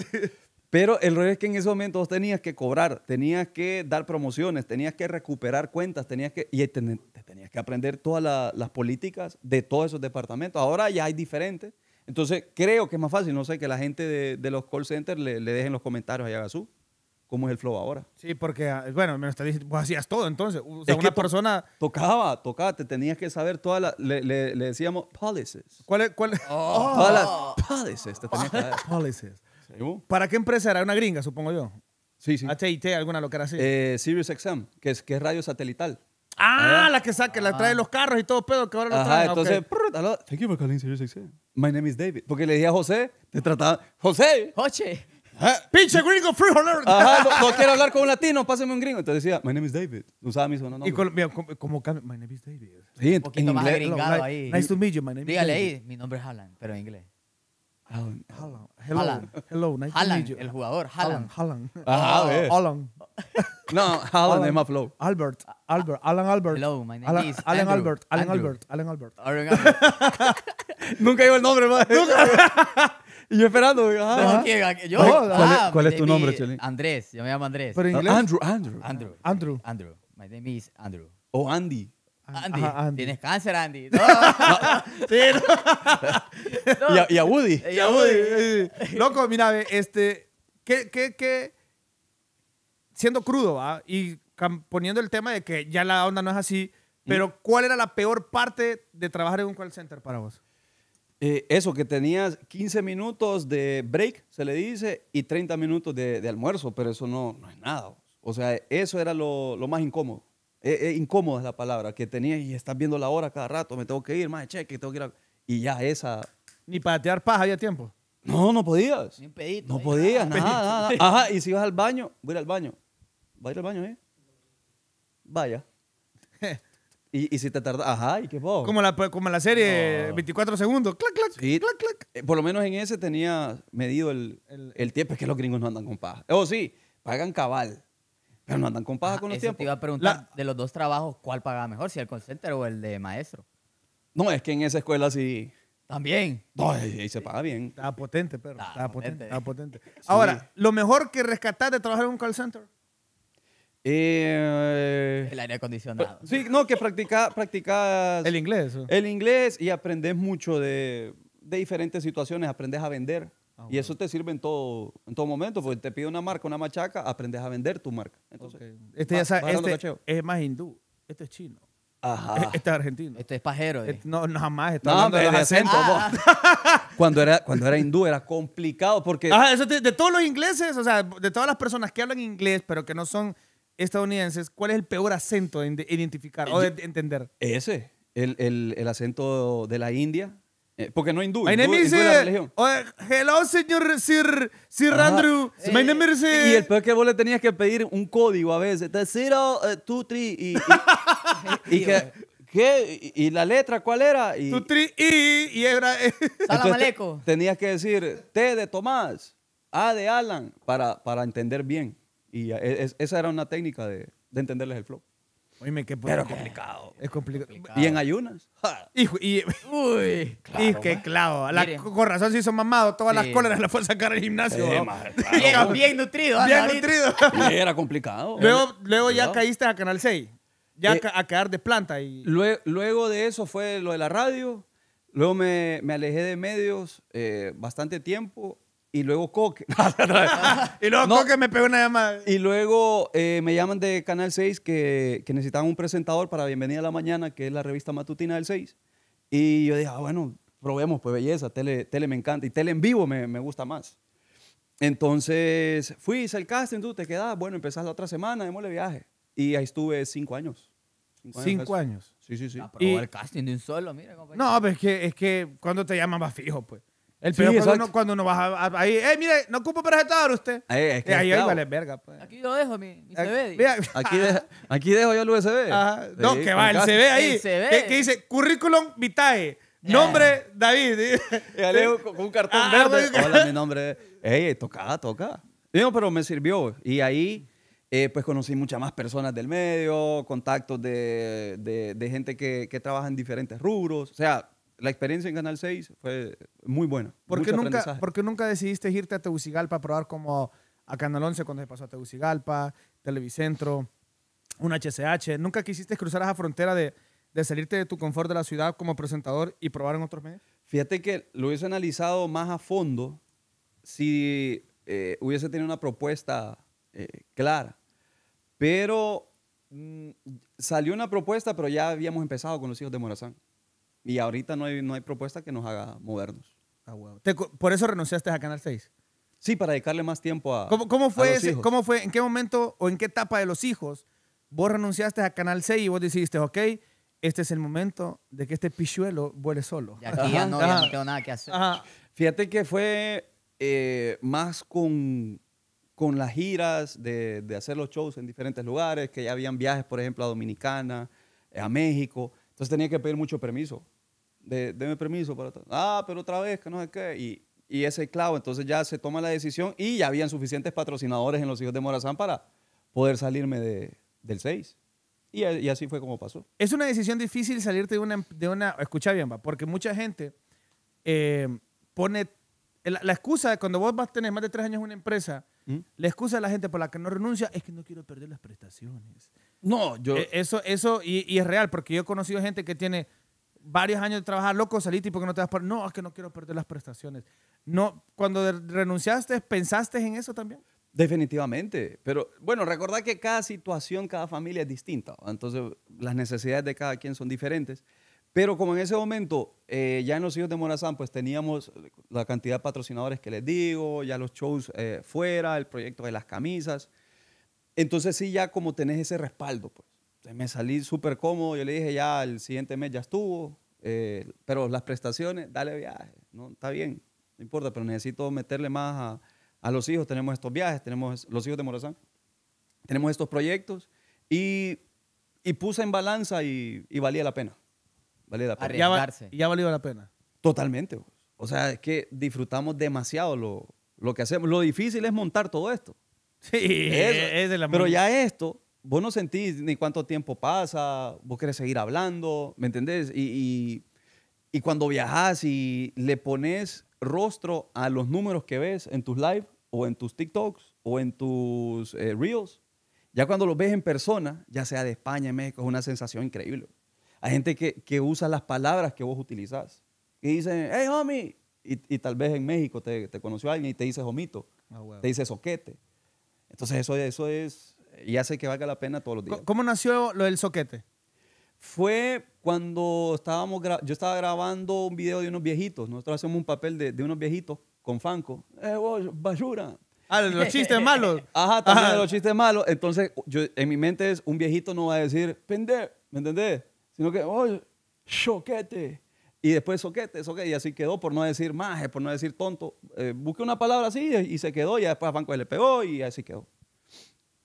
Pero el rollo es que en momento vos tenías que cobrar, tenías que dar promociones, tenías que recuperar cuentas, tenías que. Y tenías que aprender todas las políticas de todos esos departamentos. Ahora ya hay diferentes. Entonces creo que es más fácil, no sé, que la gente de, los call centers le, dejen los comentarios a su cómo es el flow ahora. Sí, porque, ah, bueno, me está diciendo, pues hacías todo entonces. O sea, una persona... Tocaba, tocaba, te tenías que saber todas las... Le, decíamos policies. ¿Cuál es? Cuál oh. Oh. Todas las policies te tenías que saber. Policies. ¿Para qué empresa era? Una gringa, supongo yo. Sí, sí. HIT, alguna lo que así. Eh, Sirius XM, que es, que radio satelital. Ah, la que saca, la ah. trae los carros y todo pedo que ahora la trae. Ah, entonces, thank you for calling Sirius XM. My name is David. Porque le decía a José, te trataba, José. José. Pinche gringo free Ajá, no, quiero hablar con un latino, pásame un gringo. Entonces decía, my name is David. Usaba mi segundo nombre. Y como, my name is David. Sí, un poquito más gringado ahí. Nice to meet you, my name is David. ahí, mi nombre es Alan, pero en inglés. Alan. Alan. Hello. Hello, nice to meet you. El jugador, Alan. Alan. Alan. No, Alan, es más flow. Albert. Albert. Alan Albert. Hello, my name Alan, is Alan Andrew. Albert. Alan Albert. Alan Albert. Alan Albert. Nunca digo el nombre, más. Nunca. Y yo esperando. ¿Cuál, es, tu nombre, Chelín? Andrés, yo me llamo Andrés. Ah, Andrew, Andrew. Andrew. Andrew. My name is Andrew. O Andy. Ah, Andy, tienes cáncer, Andy. No. Y, a, Woody. Y a Woody. Loco, mira, este, qué, qué, siendo crudo, Y poniendo el tema de que ya la onda no es así, pero ¿cuál era la peor parte de trabajar en un call center para vos? Eh, eso, que tenías 15 minutos de break, se le dice, y 30 minutos de, almuerzo, pero eso no, no es nada. O sea, eso era lo, más incómodo. E, e, incómodo es la palabra, que tenías y estás viendo la hora cada rato, me tengo que ir, más cheque, tengo que ir Y ya esa... Ni patear paja había tiempo. No, no podías. Ni un pedito. No podías, nada, Ajá, y si vas al baño, voy al baño. Va a ir al baño, ¿eh? Vaya. Y, si te tardas, ajá, ¿y qué bobo Como la, pues, como la serie, 24 segundos. Clac, clac, Sí. clac, clac. Eh, por lo menos en ese tenía medido el, el, tiempo. Es que los gringos no andan con paja. Oh, sí, pagan cabal, pero no andan con paja con los eso te iba a preguntar, de los dos trabajos, ¿cuál pagaba mejor? ¿Si el call center o el de maestro? No, es que en esa escuela sí. También. No, ahí se paga bien. Está potente, pero Estaba potente. potente. Ahora, lo mejor que rescatar de trabajar en un call center. Eh, el aire pues, acondicionado. Sí, no, que practicas... el inglés. El inglés y aprendes mucho de, diferentes situaciones, aprendes a vender. Ah, y eso te sirve en todo, en todo momento, porque te pide una marca, una machaca, aprendes a vender tu marca. Entonces, Este, ya este es más hindú, este es chino. E-, este es argentino. Este es pajero. Eh. Este, no, jamás. hablando de, cuando, era, cuando era hindú era complicado porque... Ah, de todos los ingleses, o sea, de todas las personas que hablan inglés, pero que no son estadounidenses, ¿cuál es el peor acento de identificar o de entender? Ese, el, el, el acento de la India. Eh, porque no es hindú. hello, señor Sir, Andrew. Y el eh, que vos le tenías que pedir un código a veces. Eh, The Y, ¿qué? ¿Y la letra cuál era? Y, y, era... Tenías que decir T de Tomás, A de Alan, para, para entender bien. Y e, esa era una técnica de, entenderles el flow. Oíme, qué Pero complicado. Es complicado. Y en ayunas. Hijo, y, uy, qué clavo. con razón se hizo mamado. Todas las cóleras las fue a sacar al gimnasio. bien, nutrido. Bien nutrido. era complicado. Luego, ya caíste a Canal 6. Ya eh, a quedar de planta. Y... Luego, luego, de eso fue lo de la radio. Luego me, me alejé de medios eh, bastante tiempo. Y luego Coque. y luego coke me pegó una llamada. Y luego eh, me llaman de Canal 6 que, que necesitaban un presentador para Bienvenida a la Mañana, que es la revista matutina del 6. Y yo dije, ah, bueno, probemos, pues belleza, tele, tele me encanta. Y tele en vivo me, me gusta más. Entonces fui, hice el casting, tú te quedas, bueno, empezás la otra semana, démosle viaje. Y ahí estuve cinco años. Cinco años. Sí, sí, sí. Ah, el casting de un solo, mira. No, pero es que, es que cuando te llaman más fijo, pues. El sí, cuando, uno cuando a, ahí, eh, mire, no ocupo para usted. Ahí, es que ahí, eh, ahí vale verga. Pues. Aquí yo dejo mi, aquí, CV. Aquí, dejo, yo el USB. No, que va, el CV ahí. Que, que, dice currículum vitae. Nombre David. Y con un cartón ah, verde. Hola, mi nombre. Ey, toca, toca. No, pero me sirvió. Y ahí, eh, pues conocí muchas más personas del medio, contactos de, de, de gente que, que trabaja en diferentes rubros. O sea, la experiencia en Canal 6 fue muy buena. ¿Por qué, nunca, nunca decidiste irte a Tegucigalpa a probar como a Canal 11 cuando se pasó a Tegucigalpa, Televicentro, un HCH? ¿Nunca quisiste cruzar esa frontera de, salirte de tu confort de la ciudad como presentador y probar en otros medios? Fíjate que lo hubiese analizado más a fondo si eh, hubiese tenido una propuesta eh, clara. Pero mm, salió una propuesta, pero ya habíamos empezado con los hijos de Morazán. Y ahorita no hay, no hay propuesta que nos haga movernos. Ah, ¿Por eso renunciaste a Canal 6? Sí, para dedicarle más tiempo a. ¿Cómo, cómo fue ¿Cómo fue? ¿En qué momento o en qué etapa de los hijos vos renunciaste a Canal 6 y vos decidiste, ok, este es el momento de que este pichuelo vuele solo? Y aquí ya no, tengo nada que hacer. Fíjate que fue eh, más con, con las giras de, de, hacer los shows en diferentes lugares, que ya habían viajes, por ejemplo, a Dominicana, eh, a México. Entonces tenía que pedir mucho permiso deme permiso para... Ah, pero otra vez, que no sé qué. Y, ese clavo, entonces ya se toma la decisión y ya habían suficientes patrocinadores en los hijos de Morazán para poder salirme de, del 6. Y, así fue como pasó. Es una decisión difícil salirte de una... De una escucha bien, porque mucha gente eh, pone... La, excusa, cuando vos vas a tener más de tres años en una empresa, ¿Mm? la excusa de la gente por la que no renuncia es que no quiero perder las prestaciones. No, yo... E, eso, eso, y es real, porque yo he conocido gente que tiene varios años de trabajar, loco, salí ¿por qué no te vas para...? No, es que no quiero perder las prestaciones. No, cuando renunciaste, ¿pensaste en eso también? Definitivamente, pero bueno, recordad que cada situación, cada familia es distinta, entonces las necesidades de cada quien son diferentes, pero como en ese momento, eh, ya en los hijos de Morazán, pues teníamos la cantidad de patrocinadores que les digo, ya los shows eh, fuera, el proyecto de las camisas, entonces sí, ya como tenés ese respaldo, pues. Eh, me salí súper cómodo. Yo le dije, ya, el siguiente mes ya estuvo. Eh, pero las prestaciones, dale viaje. No, está bien, no importa, pero necesito meterle más a, los hijos. Tenemos estos viajes, tenemos los hijos de Morazán. Tenemos estos proyectos. Y, y puse en balanza y, valía la pena. Valía la pena. Arriesgarse. Ya, ya valió la pena. Totalmente. O sea, es que disfrutamos demasiado lo, lo que hacemos. Lo difícil es montar todo esto. Sí, es Pero ya esto vos no sentís ni cuánto tiempo pasa, vos querés seguir hablando, ¿me entendés? Y, y, cuando viajas y le pones rostro a los números que ves en tus live o en tus TikToks o en tus eh, Reels, ya cuando los ves en persona, ya sea de España, en México, es una sensación increíble. Hay gente que, que usa las palabras que vos utilizás. Y dicen, hey, homie. Y, y tal vez en México te, te conoció alguien y te dice homito, ah, te dice soquete. Entonces eso, eso es y hace que valga la pena todos los días. ¿Cómo nació lo del soquete? Fue cuando estábamos yo estaba grabando un video de unos viejitos. Nosotros hacemos un papel de, de unos viejitos con Franco ¡Eh, basura! Ah, los chistes malos. Ajá, también Ajá. los chistes malos. Entonces, yo, en mi mente es, un viejito no va a decir, pende, ¿me entendés? Sino que, oye, oh, choquete. Y después soquete, soquete, y así quedó por no decir maje, por no decir tonto. Eh, busqué una palabra así y se quedó, y después a Franco le pegó y así quedó.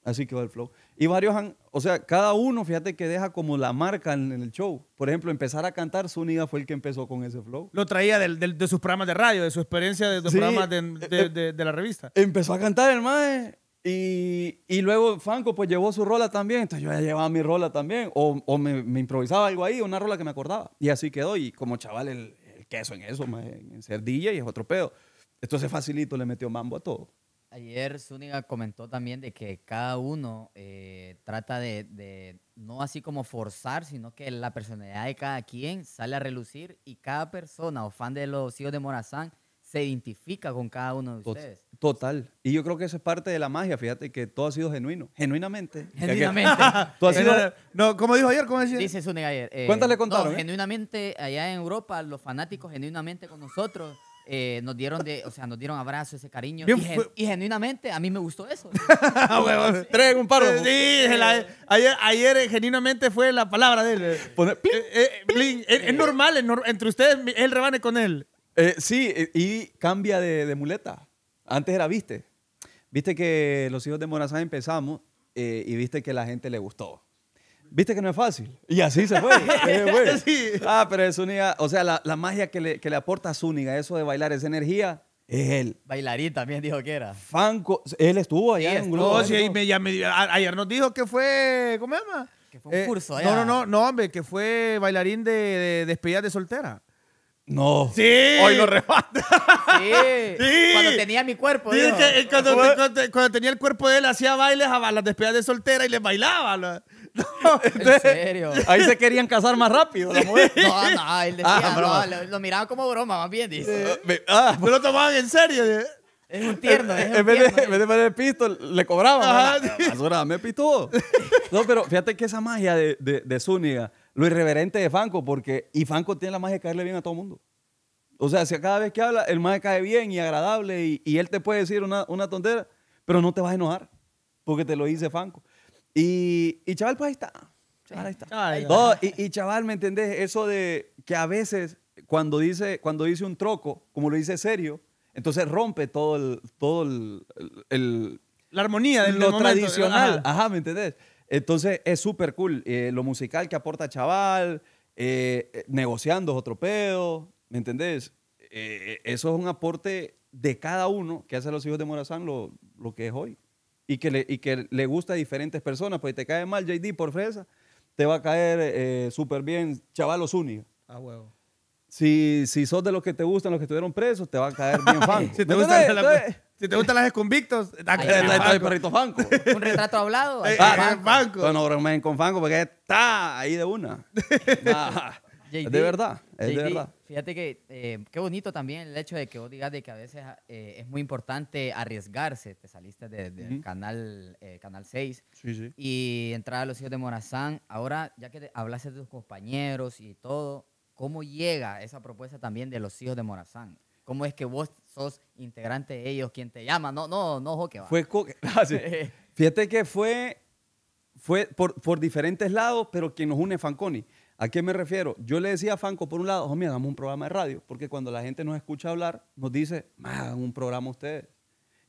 Así quedó el flow. Y varios han, o sea, cada uno, fíjate que deja como la marca en, el show. Por ejemplo, empezar a cantar, Zúñiga fue el que empezó con ese flow. Lo traía de sus programas de radio, de su experiencia de los programas eh, eh, de, la revista. Empezó a cantar el mae. Y, luego Franco pues llevó su rola también, entonces yo ya llevaba mi rola también, o, me, improvisaba algo ahí, una rola que me acordaba. Y así quedó, y como chaval el, queso en eso, en ser DJ es otro pedo. Entonces facilito le metió mambo a todo. Ayer Zúñiga comentó también de que cada uno eh, trata de, no así como forzar, sino que la personalidad de cada quien sale a relucir y cada persona o fan de los hijos de Morazán se identifica con cada uno de ustedes. Total. Y yo creo que eso es parte de la magia, fíjate que todo ha sido genuino, genuinamente. Genuinamente. como dijo ayer, ¿cómo decía? Dice Zúñiga ayer. Eh, ¿Cuántas le contaron? ¿eh? Genuinamente, allá en Europa, los fanáticos genuinamente con nosotros eh, nos dieron de, o sea, nos dieron abrazo, ese cariño. y, genuinamente a mí me gustó eso. Ah, un paro. Sí, eh, ayer, ayer, eh, genuinamente fue la palabra de él. es, normal, entre ustedes él rebane con él. sí, y cambia de, de, muleta. Antes era viste. Viste que los hijos de Morazán empezamos y viste que la gente le gustó. Viste que no es fácil. Y así se fue. Ah, pero es única. O sea, la, magia que le, aporta a Zúñiga, eso de bailar, esa energía, es él. Bailarín también dijo que era. Fanco. Él estuvo ahí en un ayer nos dijo que fue. ¿Cómo se llama? Que fue un eh, curso No, no, no, hombre, que fue bailarín de, despedida de soltera. No. Sí. Hoy lo reparto Sí. Cuando tenía mi cuerpo. cuando, tenía el cuerpo de él, hacía bailes a las despedidas de soltera y les bailaba. No, en serio. Ahí se querían casar más rápido la mujer. No, no, él decía, ah, lo, miraba como broma, más bien, dice. Eh, ah, lo tomaban en serio. Es un tierno, En vez de, poner el pistol, le cobraban. Ajá, ¿no? me pitó. No, pero fíjate que esa magia de, de, de Zúñiga, lo irreverente de Franco, porque y Franco tiene la magia de caerle bien a todo el mundo. O sea, si cada vez que habla, el más cae bien y agradable y, él te puede decir una, una, tontera, pero no te vas a enojar porque te lo dice Franco. Y, y chaval, pues ahí está. y, chaval, ¿me entendés? Eso de que a veces cuando dice, cuando dice un troco, como lo dice serio, entonces rompe todo el, todo el, la armonía de lo tradicional. Ajá. ¿me entendés? Entonces es súper cool. Eh, lo musical que aporta Chaval, eh, eh, negociando es otro pedo, ¿me entendés? eso es un aporte de cada uno que hace a los hijos de Morazán lo, lo que es hoy y que le, y que le gusta a diferentes personas. Pues te cae mal JD por fresa, te va a caer eh, súper bien chaval Osunio Ah, huevo. Si, si sos de los que te gustan, los que estuvieron presos, te va a caer bien fan. si, te gustan si te gustan las desconvictos te está, el perrito Fanco. Un retrato hablado. Eh, ahí ah, Fanco. No, bromeen con Fanco porque está ahí de una. es ah, de verdad, es de verdad. Fíjate que eh, qué bonito también el hecho de que vos digas de que a veces eh, es muy importante arriesgarse. Te saliste del de, canal, eh, canal 6 y entrar a los hijos de Morazán. Ahora, ya que hablaste de tus compañeros y todo, ¿cómo llega esa propuesta también de los hijos de Morazán? ¿Cómo es que vos sos integrante de ellos? ¿Quién te llama? No, no, no, Joque. Fue ah, Fíjate que fue, fue por, por diferentes lados, pero quien nos une Fanconi. ¿A qué me refiero? Yo le decía a Fanco, por un lado, homie, hagamos un programa de radio, porque cuando la gente nos escucha hablar, nos dice, hagan un programa ustedes.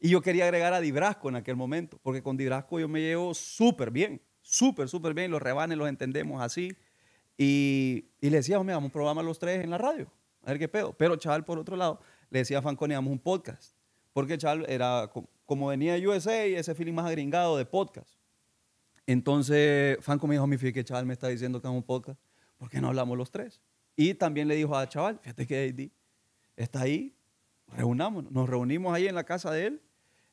Y yo quería agregar a Dibrasco en aquel momento, porque con Dibrasco yo me llevo súper bien, súper, súper bien, los rebanes los entendemos así. Y, le decía, homie, hagamos un programa los tres en la radio, a ver qué pedo. Pero Chaval, por otro lado, le decía a Fanco, hagamos un podcast, porque Chaval era, como venía de USA, ese feeling más agringado de podcast. Entonces, Franco me dijo, mi fíjate que Chaval me está diciendo que hagamos un podcast ¿por qué no hablamos los tres? Y también le dijo a chaval, fíjate que Heidi está ahí, reunámonos. Nos reunimos ahí en la casa de él.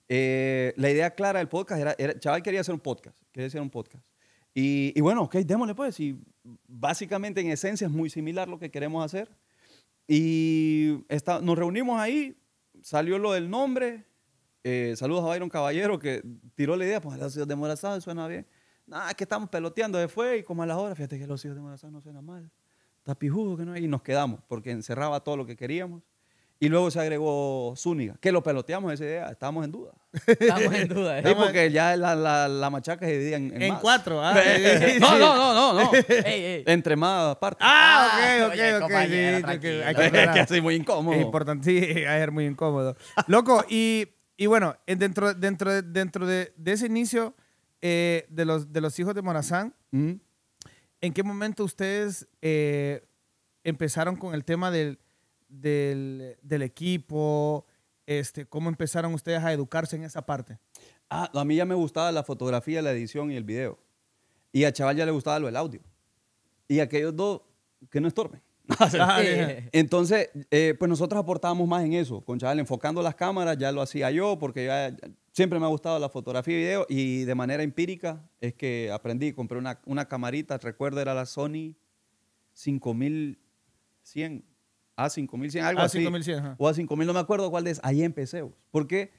Eh, la idea clara del podcast era, chaval quería hacer un podcast, quería hacer un podcast. Y, bueno, ok, démosle pues. Y básicamente en esencia es muy similar lo que queremos hacer. Y está, nos reunimos ahí, salió lo del nombre. Eh, saludos a Byron Caballero que tiró la idea, pues la ciudad de suena bien. Nada, es que estamos peloteando. Se fue y como a las horas, fíjate que los hijos de Morazán no suenan mal. Tapijudo que no. Y nos quedamos porque encerraba todo lo que queríamos. Y luego se agregó Zúñiga, que lo peloteamos esa idea, estábamos en duda. Estábamos en duda. ¿eh? Sí, porque ya la, la, la machaca se dividía en, en, en cuatro. Ah, no, no, no, no, no. Ey, ey. Entre más partes. Ah, ah ok, ok, ok. Sí, hay que es que así muy incómodo. Es importante, sí, muy incómodo. Loco, y, y bueno, dentro, dentro, dentro de ese inicio eh, de, los, de los hijos de Morazán, mm. ¿en qué momento ustedes eh, empezaron con el tema del, equipo? Este, ¿Cómo empezaron ustedes a educarse en esa parte? Ah, a mí ya me gustaba la fotografía, la edición y el video. Y a Chaval ya le gustaba el audio. Y aquellos dos que no estorben. Entonces, eh, pues nosotros aportábamos más en eso. Con Chaval enfocando las cámaras, ya lo hacía yo, porque ya Siempre me ha gustado la fotografía y video y de manera empírica es que aprendí, compré una, camarita, recuerdo era la Sony 5100, A5100, algo ah, A así. 5100, O A5000, no me acuerdo cuál es. Ahí empecé. Porque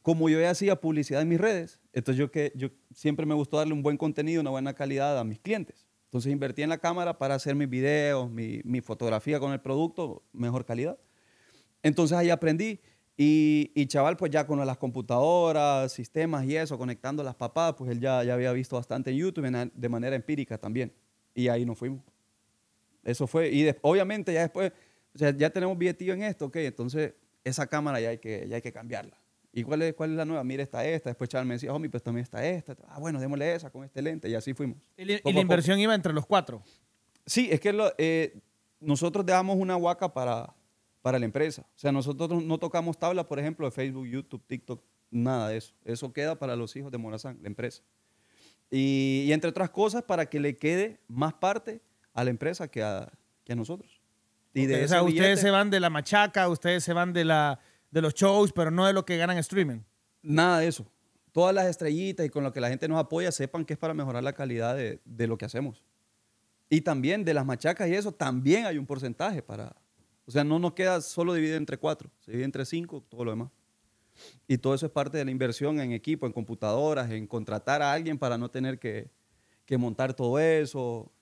como yo ya hacía publicidad en mis redes, entonces yo, que, yo siempre me gustó darle un buen contenido, una buena calidad a mis clientes. Entonces invertí en la cámara para hacer mis videos, mi, mi fotografía con el producto, mejor calidad. Entonces ahí aprendí y, y, chaval, pues ya con las computadoras, sistemas y eso, conectando las papadas, pues él ya, ya había visto bastante en YouTube de manera empírica también. Y ahí nos fuimos. Eso fue. Y obviamente ya después, sea, ya tenemos billetillo en esto, ok, entonces esa cámara ya hay que, ya hay que cambiarla. ¿Y cuál es, cuál es la nueva? Mira, está esta. Después Chaval me decía, homie, pues también está esta. Ah, bueno, démosle esa con este lente. Y así fuimos. ¿Y, la, inversión iba entre los cuatro? Sí, es que eh, nosotros dejamos una huaca para, para la empresa. O sea, nosotros no tocamos tablas, por ejemplo, de Facebook, YouTube, TikTok, nada de eso. Eso queda para los hijos de Morazán, la empresa. Y, entre otras cosas, para que le quede más parte a la empresa que a, que nosotros. o sea, ustedes se van de la machaca, ustedes se van de, la, de los shows, pero no de lo que ganan streaming. Nada de eso. Todas las estrellitas y con lo que la gente nos apoya, sepan que es para mejorar la calidad de, de lo que hacemos. Y también de las machacas y eso, también hay un porcentaje para, o sea, no nos queda solo dividir entre cuatro, se divide entre cinco, todo lo demás. Y todo eso es parte de la inversión en equipo, en computadoras, en contratar a alguien para no tener que, que montar todo eso.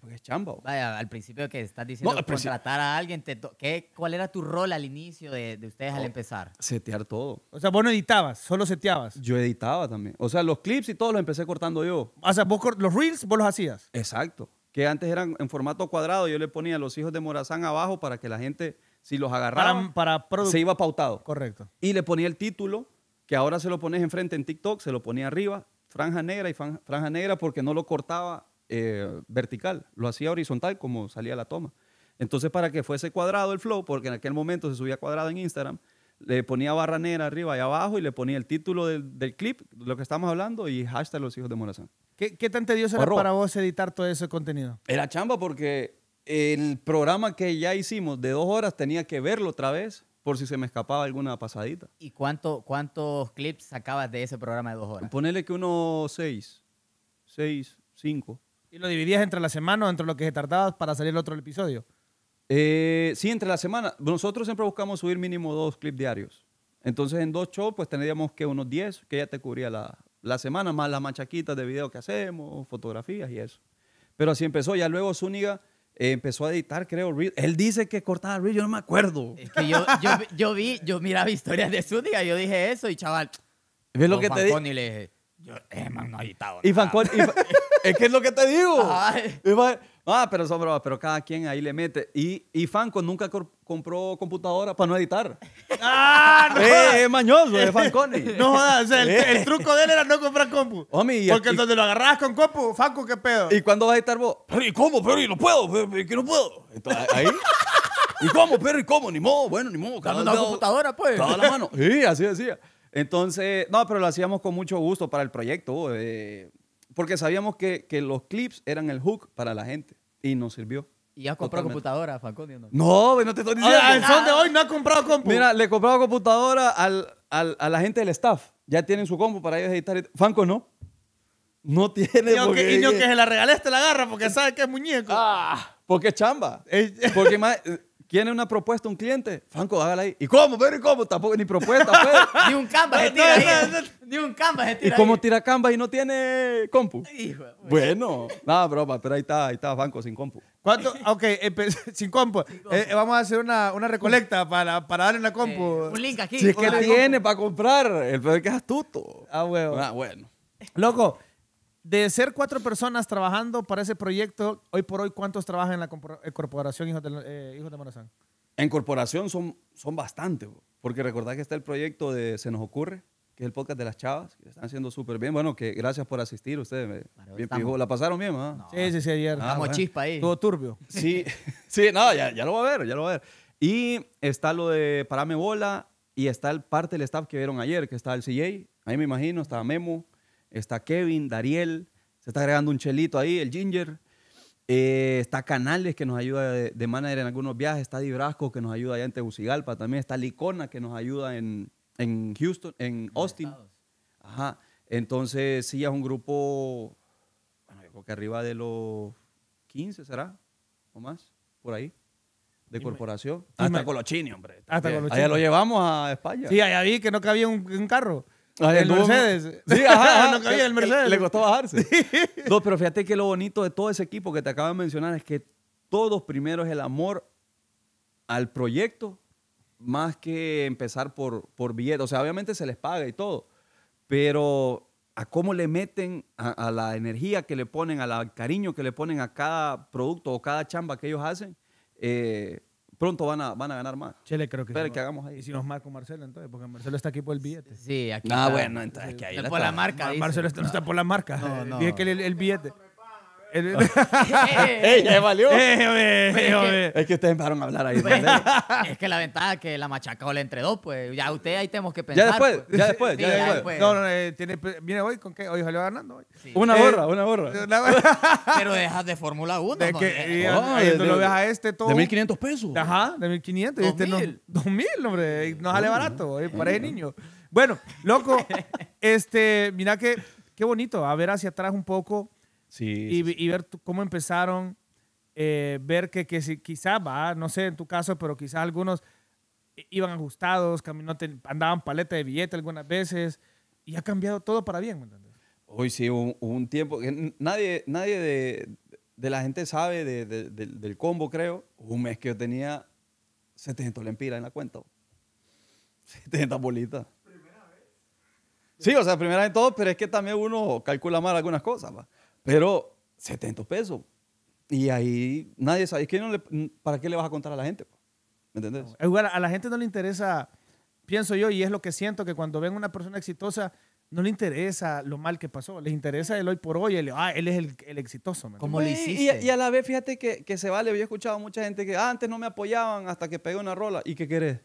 Porque es chamba. Vaya, al principio que estás diciendo contratar a alguien, ¿qué, ¿cuál era tu rol al inicio de, ustedes al oh, empezar? Setear todo. O sea, vos no editabas, solo seteabas. Yo editaba también. O sea, los clips y todo los empecé cortando yo. O sea, vos los reels vos los hacías. Exacto que antes eran en formato cuadrado. Yo le ponía a los hijos de Morazán abajo para que la gente, si los agarraba, se iba pautado. Correcto. Y le ponía el título, que ahora se lo pones enfrente en TikTok, se lo ponía arriba, franja negra y franja, negra porque no lo cortaba eh, vertical, lo hacía horizontal como salía la toma. Entonces, para que fuese cuadrado el flow, porque en aquel momento se subía cuadrado en Instagram, le ponía barra negra arriba y abajo y le ponía el título del, del clip, lo que estamos hablando, y hashtag los hijos de Morazán. ¿Qué, qué tan tedioso era para vos editar todo ese contenido? Era chamba porque el programa que ya hicimos de dos horas tenía que verlo otra vez por si se me escapaba alguna pasadita. ¿Y cuánto, cuántos clips sacabas de ese programa de dos horas? Ponele que unos seis, seis, cinco. ¿Y lo dividías entre la semana o entre lo que tardabas para salir el otro episodio? Eh, sí, entre la semana. Nosotros siempre buscamos subir mínimo dos clips diarios. Entonces, en dos shows, pues tendríamos que unos 10, que ya te cubría la, la semana, más las machaquitas de video que hacemos, fotografías y eso. Pero así empezó. Ya luego Zúñiga eh, empezó a editar, creo, Él dice que cortaba Reel, yo no me acuerdo. Es que yo, vi, yo miraba historias de Zúñiga, yo dije eso y chaval. ¿Ves lo que te digo? Y le dije, yo, eh, no editado. Y es que es lo que te digo. Ah, pero son pero cada quien ahí le mete. Y, y Fanco nunca compró computadora para no editar. ¡Ah! No es mañoso, es Fanconi. No jodas, o sea, el, truco de él era no comprar compu. Porque donde lo agarrabas con compu, Fanco, ¿qué pedo? ¿Y cuándo vas a editar vos? Pero, ¿y cómo? Pero, ¿y no puedo? Pero, que no puedo? Entonces, ahí... ¿Y cómo, perro? ¿Y cómo? Ni modo, bueno, ni modo. cada una computadora, pues. a la mano. Sí, así decía. Entonces, no, pero lo hacíamos con mucho gusto para el proyecto. Eh, porque sabíamos que, los clips eran el hook para la gente y nos sirvió. ¿Y has comprado computadora, Fanco. No? no, te estoy ah, diciendo. son de hoy no ha comprado computadora? Mira, le he comprado computadora a la gente del staff. Ya tienen su compu para ellos editar. Fanco no. No tiene. Y, que se la regalaste la agarra porque sabe que es muñeco. Ah, porque es chamba. porque más... ¿Tiene una propuesta un cliente? Franco, hágala ahí. ¿Y cómo? Pero ¿y cómo? Tampoco ni propuesta, pues. ni un Canva se eh, tira ahí. ni un Canva se tira ¿Y cómo tira Canva y no tiene compu? bueno, nada, broma, pero ahí está, ahí está Franco sin compu. ¿Cuánto? Ok, sin compu. Eh, vamos a hacer una, una recolecta para, para, darle una compu. Eh, un link aquí. Si es que tiene para comprar, el peor que es astuto. Ah, bueno. Ah, bueno. Loco, de ser cuatro personas trabajando para ese proyecto, hoy por hoy, ¿cuántos trabajan en la eh, corporación Hijos de, eh, Hijos de Morazán? En corporación son, son bastante, porque recordad que está el proyecto de Se nos ocurre, que es el podcast de las chavas, que están haciendo súper bien. Bueno, que gracias por asistir ustedes. Me, ¿La pasaron bien? Ah? ¿no? sí, sí, sí, ayer. Ah, chispa ahí. Todo turbio. Sí, sí, no, ya, ya lo va a ver, ya lo va a ver. Y está lo de Parame Bola y está el parte del staff que vieron ayer, que está el CJ, ahí me imagino, está Memo, está Kevin, Dariel, se está agregando un chelito ahí, el Ginger. Eh, está Canales que nos ayuda de, manera en algunos viajes, está Dibrasco que nos ayuda allá en Tegucigalpa, también está Licona que nos ayuda en, Houston, en Austin. Ajá. Entonces, sí, es un grupo, bueno, yo creo que arriba de los 15 será, o más, por ahí, de corporación. Hasta Colochini, hombre. Hasta Colochini. Allá lo llevamos a España. Sí, allá vi que no cabía un carro. Ah, el Mercedes. Sí, ajá. no cabía el Mercedes. Le costó bajarse. no, pero fíjate que lo bonito de todo ese equipo que te acabo de mencionar es que todos primero es el amor al proyecto más que empezar por, por billetes. O sea, obviamente se les paga y todo, pero a cómo le meten, a, la energía que le ponen, al cariño que le ponen a cada producto o cada chamba que ellos hacen, eh, pronto van a, van a ganar más. Chele, creo que Espera si que hagamos ahí. si nos marca Marcelo, entonces, porque Marcelo está aquí por el billete. Sí, aquí. Ah, bueno, entonces, que ahí. por Marcelo está por la marca. No, no. Dice que el billete. Ah. ¡Ey, ya valió! Eh, eh, es eh, que- Es que ustedes empezaron a hablar ahí. es que la ventaja es que la machaca o la entre dos, pues ya usted ahí tenemos que pensar. Pues. ya después, ya después. Pues. No, no, viene hoy con qué? Hoy salió ganando. Hoy. Una borra, una borra Pero dejas de Fórmula 1. de y, lo a este todo. De 1500 pesos. Ajá, de 1500. 2000. Este hombre. No sale barato. Para parece niño. Bueno, loco, este, mira que qué bonito. A ver hacia atrás un poco y, ver cómo empezaron, eh, ver que, que si, quizás, va, no sé en tu caso, pero quizás algunos iban ajustados, andaban paleta de billete algunas veces y ha cambiado todo para bien, Hoy sí, un, tiempo que nadie, nadie de, la gente sabe del combo, creo. Un mes que yo tenía 700 lempiras en la cuenta. 700 bolitas. ¿Primera vez? Sí, o sea, primera vez en todo, pero es que también uno calcula mal algunas cosas. ¿va? Pero 70 pesos. Y ahí nadie sabe. no le, ¿Para qué le vas a contar a la gente? Pues? ¿Me entendés? Igual, a la gente no le interesa, pienso yo, y es lo que siento, que cuando ven una persona exitosa, no le interesa lo mal que pasó, les interesa el hoy por hoy, el, ah, él es el, exitoso. ¿Cómo Y, a la vez, fíjate que, se vale, yo he escuchado a mucha gente que ah, antes no me apoyaban hasta que pegué una rola. ¿Y qué querés?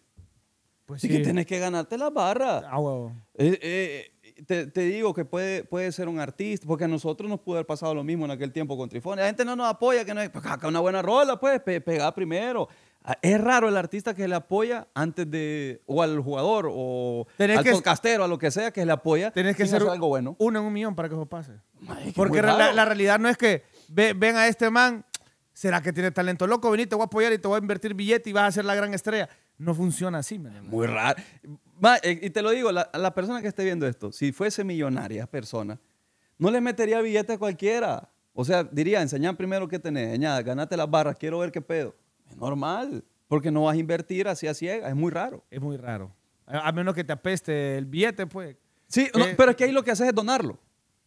Pues y que tenés que ganarte la barra. Ah, huevo. eh, eh te, digo que puede, puede ser un artista, porque a nosotros nos pudo haber pasado lo mismo en aquel tiempo con Trifón. La gente no nos apoya, que no es, pues, acá una buena rola, pues, pegar primero. Ah, es raro el artista que le apoya antes de, o al jugador, o al que, a lo que sea, que le apoya. Tienes que ser algo bueno. Uno en un millón para que eso pase. porque la, realidad no es que ven a este man, será que tiene talento loco, vení, te voy a apoyar y te voy a invertir billete y vas a ser la gran estrella. No funciona así, Muy raro. Eh, y te lo digo, la, la persona que esté viendo esto, si fuese millonaria persona, no le metería billete a cualquiera. O sea, diría, enseñan primero qué tenés, enseñá, ganate las barras, quiero ver qué pedo. Es normal, porque no vas a invertir así a ciegas. es muy raro. Es muy raro. A, menos que te apeste el billete, pues. Sí, eh, pero es que ahí lo que haces es donarlo.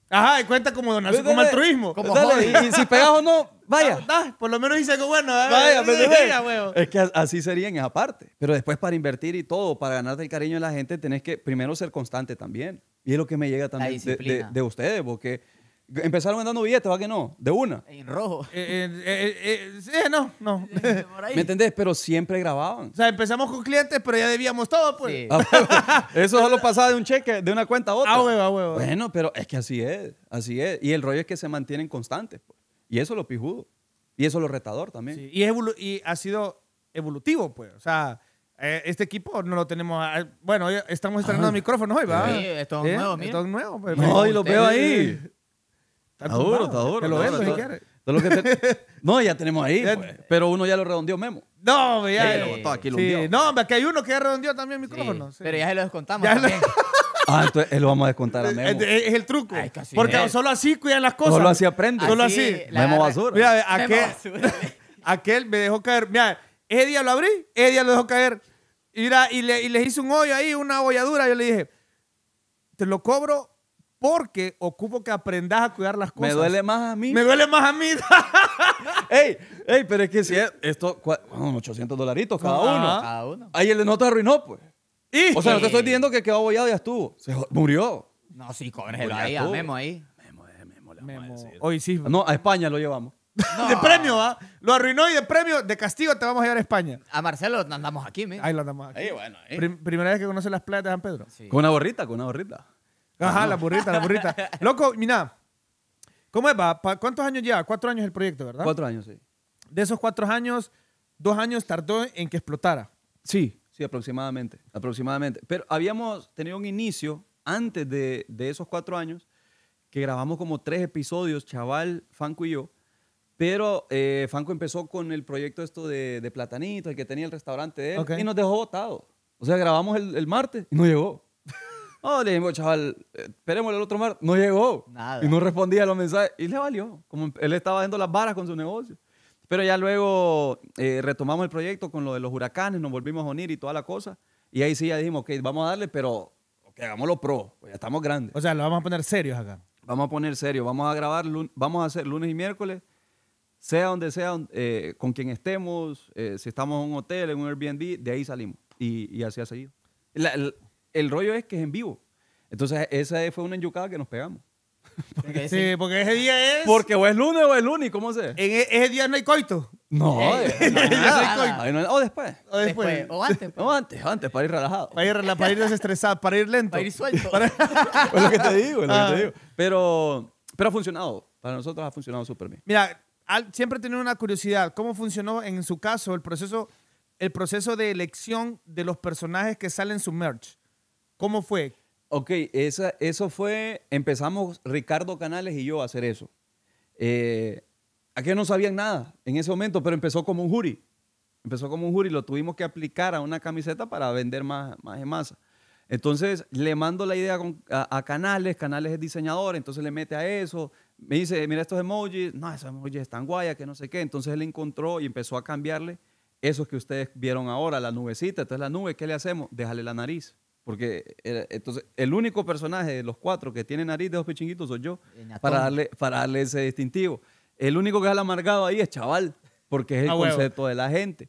Ajá, y cuenta como donación, como altruismo. Como dale, y si pegas o no, Vaya. Ah, ah, por lo menos hice que bueno. Ah, vaya, eh, me eh, Es que así sería en esa parte. Pero después para invertir y todo, para ganarte el cariño de la gente, tenés que primero ser constante también. Y es lo que me llega también de, ustedes, porque Empezaron andando billetes, ¿va que no? De una. En rojo. sí, eh, no, no. ¿Me entendés? Pero siempre grababan. O sea, empezamos con clientes, pero ya debíamos todo, pues. Eso solo pasaba de un cheque, de una cuenta a otra. Ah, huevo, huevo. Bueno, pero es que así es, así es. Y el rollo es que se mantienen constantes. Pues. Y eso es lo pijudo. Y eso es lo retador también. y, ha sido evolutivo, pues. O sea, eh, este equipo no lo tenemos. bueno, estamos estrenando ah. micrófonos hoy, ¿va? Sí, esto es ¿Eh? nuevo, mira. Esto es nuevo. Pues, no, y lo veo ahí. Está, duro, está duro. Te lo veo si quieres. no, ya tenemos ahí, pues. pero uno ya lo redondeó Memo. No, ya. Sí, lo botó aquí, lo sí. No, hombre, que hay uno que ya redondeó también el micrófonos. Pero ya se lo descontamos. Ya también. Ah, entonces lo vamos a descontar a Es, el truco. Porque solo así cuidan las cosas. Solo así aprende. Solo así. Memo basura. Mira, aquel, me dejó caer. Mira, ese lo abrí, ese lo dejó caer. Y, y, le, les hice un hoyo ahí, una bolladura. Yo le dije, te lo cobro porque ocupo que aprendas a cuidar las cosas. Me duele más a mí. Me duele más a mí. ey, ey, pero es que si es, esto, 800 dolaritos cada uno. Cada uno. Ahí el de nosotros arruinó, pues. O sea, no te estoy eh. diciendo que quedó abollado y ya estuvo. Se murió. No, sí, el pues ahí, a Memo ahí. Memo, eh, Memo, le vamos a decir. Hoy sí. No, a España lo llevamos. De premio, ¿ah? Lo arruinó y de premio, de castigo te vamos a llevar a España. A Marcelo lo andamos aquí, ¿me? Ahí lo andamos aquí. bueno, primera vez que conoce las playas de San Pedro. Sí. Con una borrita, con una borrita. Ajá, la burrita, la burrita. Loco, mira, ¿cómo es? va? ¿Cuántos años lleva? Cuatro años el proyecto, ¿verdad? Cuatro años, sí. De esos cuatro años, dos años tardó en que explotara. Sí. Sí, aproximadamente, aproximadamente. Pero habíamos tenido un inicio antes de, de esos cuatro años que grabamos como tres episodios, Chaval, Franco y yo. Pero eh, empezó con el proyecto esto de, de Platanito, el que tenía el restaurante de él, y nos dejó votado O sea, grabamos el, el martes y no llegó. No, oh, le dijimos, chaval, eh, esperemos el otro martes. No llegó. Nada. Y no respondía a los mensajes. Y le valió. Como em, él estaba haciendo las varas con su negocio. Pero ya luego eh, retomamos el proyecto con lo de los huracanes, nos volvimos a unir y toda la cosa. Y ahí sí ya dijimos, ok, vamos a darle, pero que hagámoslo pro, pues ya estamos grandes. O sea, lo vamos a poner serio acá. Vamos a poner serio, vamos a grabar, vamos a hacer lunes y miércoles, sea donde sea, eh, con quien estemos, eh, si estamos en un hotel, en un Airbnb, de ahí salimos. Y, así ha seguido. el, el rollo es que es en vivo. Entonces, esa fue una enyucada que nos pegamos. Porque sí, ese- porque ese día es. Porque o es lunes o es lunes, ¿cómo sé? en e-, ese día no hay coito. No, eh, eh, no, hay coito. O después. O después. O antes. Pues. antes, para ir relajado. Para ir, para ir desestresado, para ir lento. Para ir suelto. Es lo que te digo, es lo que te ah. digo. Pero, pero ha funcionado. Para nosotros ha funcionado súper bien. Mira, siempre he tenido una curiosidad. ¿Cómo funcionó en su caso el proceso, el proceso de elección de los personajes que salen su merch? ¿Cómo fue? Ok, eso fue, empezamos Ricardo Canales y yo a hacer eso. Eh, aquí no sabían nada en ese momento, pero empezó como un jury. Empezó como un jury, lo tuvimos que aplicar a una camiseta para vender más, más en masa. Entonces le mando la idea a, Canales, Canales es diseñador, entonces le mete a eso, me dice, mira estos emojis, no, esos emojis están guayas, que no sé qué. Entonces él encontró y empezó a cambiarle esos que ustedes vieron ahora, la nubecita. Entonces la nube, ¿qué le hacemos? Déjale la nariz. Porque entonces, el único personaje de los cuatro que tiene nariz de dos pichinguitos soy yo, para darle, para darle ese distintivo. El único que es el amargado ahí es chaval, porque es el ah, concepto de la gente.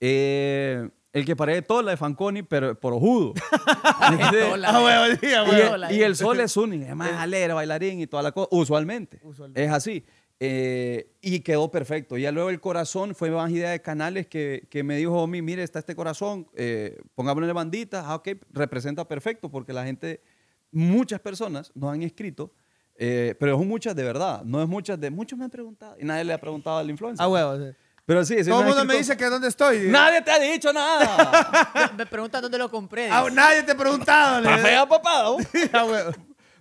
Eh, el que parece Tola es Fanconi, pero por ojudo. Ah, ah, y, el, sol es único, es más alero, bailarín y toda la cosa, usualmente. Es así. Eh, y quedó perfecto. Ya luego el corazón fue más idea de canales que, que me dijo, mire, está este corazón, eh, pongámosle bandita, ah, ok, representa perfecto, porque la gente, muchas personas nos han escrito, eh, pero son muchas de verdad, no es muchas de, muchos me han preguntado, y nadie le ha preguntado al influencer. Ah, huevo. Pero sí, Todo el mundo me dice que dónde estoy. Nadie te ha dicho nada. me pregunta dónde lo compré. Ah, nadie te ha preguntado. Café apapado. ah, huevo.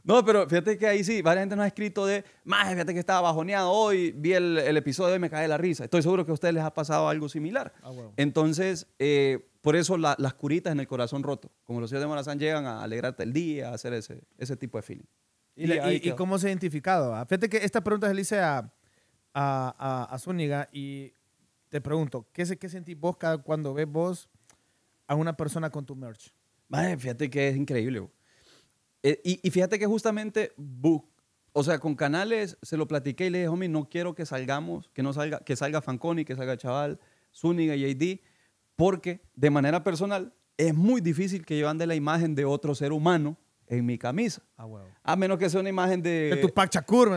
No, pero fíjate que ahí sí, varias gente nos ha escrito de, más, fíjate que estaba bajoneado hoy, vi el, episodio y me cae la risa. Estoy seguro que a ustedes les ha pasado algo similar. Ah, Entonces, eh, por eso las curitas en el corazón roto, como los hijos de Morazán llegan a alegrarte el día, a hacer ese, ese tipo de feeling. ¿Y, cómo se ha identificado? Ah? Fíjate que esta pregunta se le hice a, a, a, Zúñiga y te pregunto, ¿qué, qué sentís vos cada, cuando ves vos a una persona con tu merch? Madre, fíjate que es increíble. Eh, y, fíjate que justamente, o sea, con Canales se lo platiqué y le dije, homie, no quiero que salgamos, que no salga, que salga Fanconi, que salga Chaval, Zúñiga, JD, porque de manera personal es muy difícil que yo ande la imagen de otro ser humano en mi camisa. Ah, a menos que sea una imagen de... De Tupac Shakur,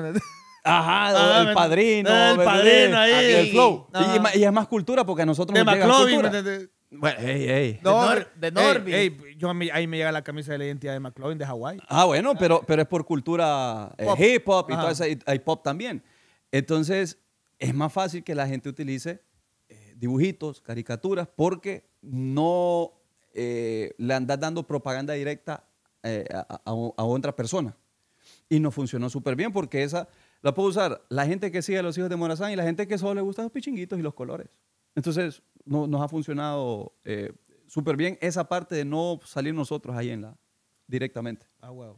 Ajá, ah, el padrino. El padrino ahí. flow. Y, es más cultura porque a nosotros nos cultura. Bueno, hey, hey, de, Nor de Norby. yo, ahí me llega la camisa de la identidad de McLovin de Hawái. Ah, bueno, pero, pero es por cultura eh, hip hop y todo eso, hay pop también. Entonces, es más fácil que la gente utilice eh, dibujitos, caricaturas, porque no eh, le andas dando propaganda directa a, otra persona. Y nos funcionó súper bien porque esa la puedo usar la gente que sigue a los hijos de Morazán y la gente que solo le gusta los pichinguitos y los colores. Entonces, no, nos ha funcionado eh, súper bien esa parte de no salir nosotros ahí en la, directamente. Ah, wow.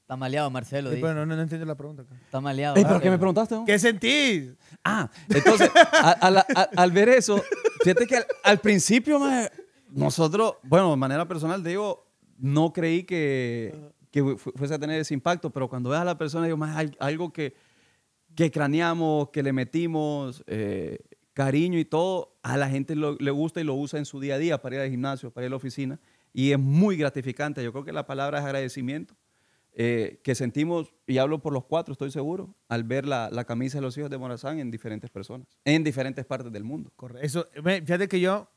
Está maleado, Marcelo. Sí, no, no, entiendo la pregunta. Está maleado. ¿Pero qué me preguntaste? ¿Qué sentís? Ah, entonces, al, ver eso, fíjate que al, principio, nosotros, bueno, de manera personal, digo, no creí que, que fuese a tener ese impacto, pero cuando ves a la persona, digo, más algo que, que craneamos, que le metimos, eh, cariño y todo, a la gente le gusta y lo usa en su día a día para ir al gimnasio, para ir a la oficina. Y es muy gratificante. Yo creo que la palabra es agradecimiento eh, que sentimos, y hablo por los cuatro, estoy seguro, al ver la, camisa de los hijos de Morazán en diferentes personas, en diferentes partes del mundo. Eso, fíjate que yo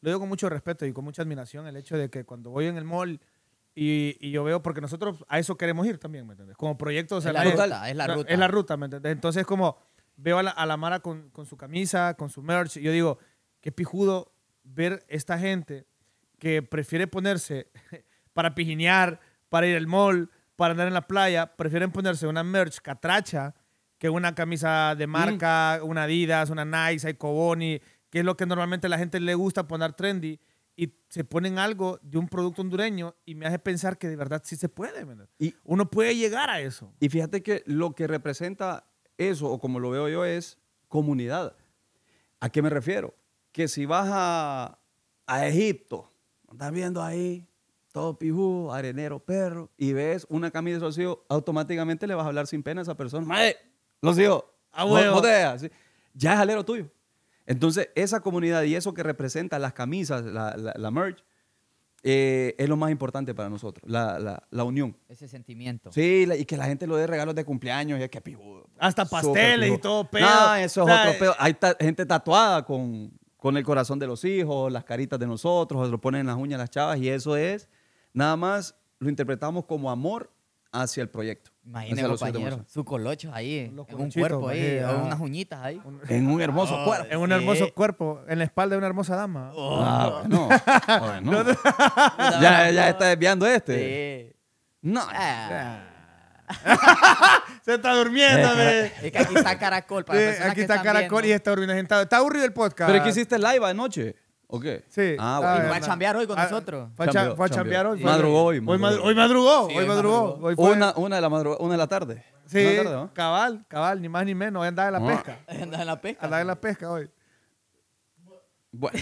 lo digo con mucho respeto y con mucha admiración el hecho de que cuando voy en el mall y, yo veo, porque nosotros a eso queremos ir también, ¿me entiendes? Como proyecto, o es, la, ruta, es, la ruta. Es la ruta, ¿me entiendes? Entonces, como veo a la, Mara con, con, su camisa, con su merch, y yo digo, qué pijudo ver esta gente que prefiere ponerse para pijinear, para ir al mall, para andar en la playa, prefieren ponerse una merch catracha que una camisa de mm. marca, una Adidas, una Nike, hay Coboni, que es lo que normalmente a la gente le gusta poner trendy y se ponen algo de un producto hondureño y me hace pensar que de verdad sí se puede. Y, Uno puede llegar a eso. Y fíjate que lo que representa eso, o como lo veo yo, es comunidad. ¿A qué me refiero? Que si vas a, a Egipto, estás viendo ahí todo pijú, arenero, perro, y ves una camisa de socio, automáticamente le vas a hablar sin pena a esa persona. Los hijos, ¡A Ya es alero tuyo. Entonces, esa comunidad y eso que representa las camisas, la, la, la merch, eh, es lo más importante para nosotros, la, unión. Ese sentimiento. Sí, y que la gente lo dé regalos de cumpleaños, y que pibudo Hasta pasteles y todo pero eso es otro eh, Hay gente tatuada con, el corazón de los hijos, las caritas de nosotros, lo ponen en las uñas las chavas y eso es, nada más lo interpretamos como amor hacia el proyecto. Imagínese, compañero, su colocho ahí, en un cuerpo ahí, unas uñitas ahí. En un hermoso oh, cuerpo. En un hermoso cuerpo, en la espalda de una hermosa dama. Oh. Ah, no. ya, ya está desviando este. No. Ah. Ah. Se está durmiendo, ve. es que aquí está Caracol. Eh, aquí está Caracol y está durmiendo sentado. Está aburrido el podcast. Pero es que hiciste live anoche. ¿O qué? Sí. Ah, ah Fue a chambear hoy con ah, nosotros. Fue a, chambear, hoy. Madrugó hoy. Hoy madrugó. Hoy madrugó. hoy madrugó. una, una, de la una de la tarde. Sí, cabal, cabal, ni más ni menos. a andaba en la pesca. Andaba en la pesca. Andaba en la pesca hoy. Bueno.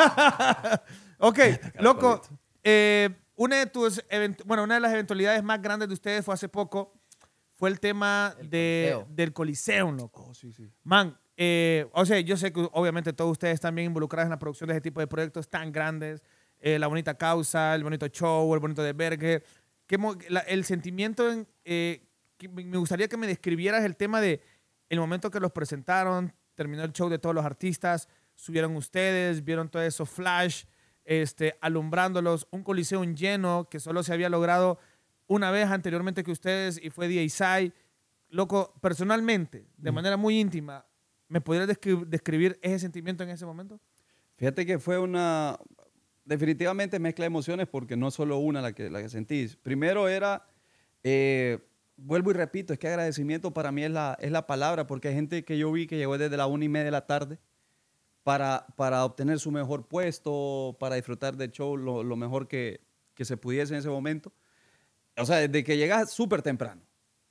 ok, loco. Eh, una de tus bueno, una de las eventualidades más grandes de ustedes fue hace poco. Fue el tema del de, coliseo. del coliseo, loco. Oh, sí, sí. Man, eh, o sea, yo sé que obviamente todos ustedes están bien involucrados en la producción de este tipo de proyectos tan grandes, eh, la bonita causa, el bonito show, el bonito de Berger. el sentimiento, eh, me gustaría que me describieras el tema de el momento que los presentaron, terminó el show de todos los artistas, subieron ustedes, vieron todo eso flash, este, alumbrándolos, un coliseo lleno que solo se había logrado una vez anteriormente que ustedes y fue DJ Sai. Loco, personalmente, de manera muy íntima, ¿Me podrías describir ese sentimiento en ese momento? Fíjate que fue una, definitivamente mezcla de emociones porque no solo una la que, la que sentís. Primero era, eh, vuelvo y repito, es que agradecimiento para mí es la, es la palabra porque hay gente que yo vi que llegó desde la una y media de la tarde para, para obtener su mejor puesto, para disfrutar del show lo, mejor que, que, se pudiese en ese momento. O sea, desde que llegas súper temprano,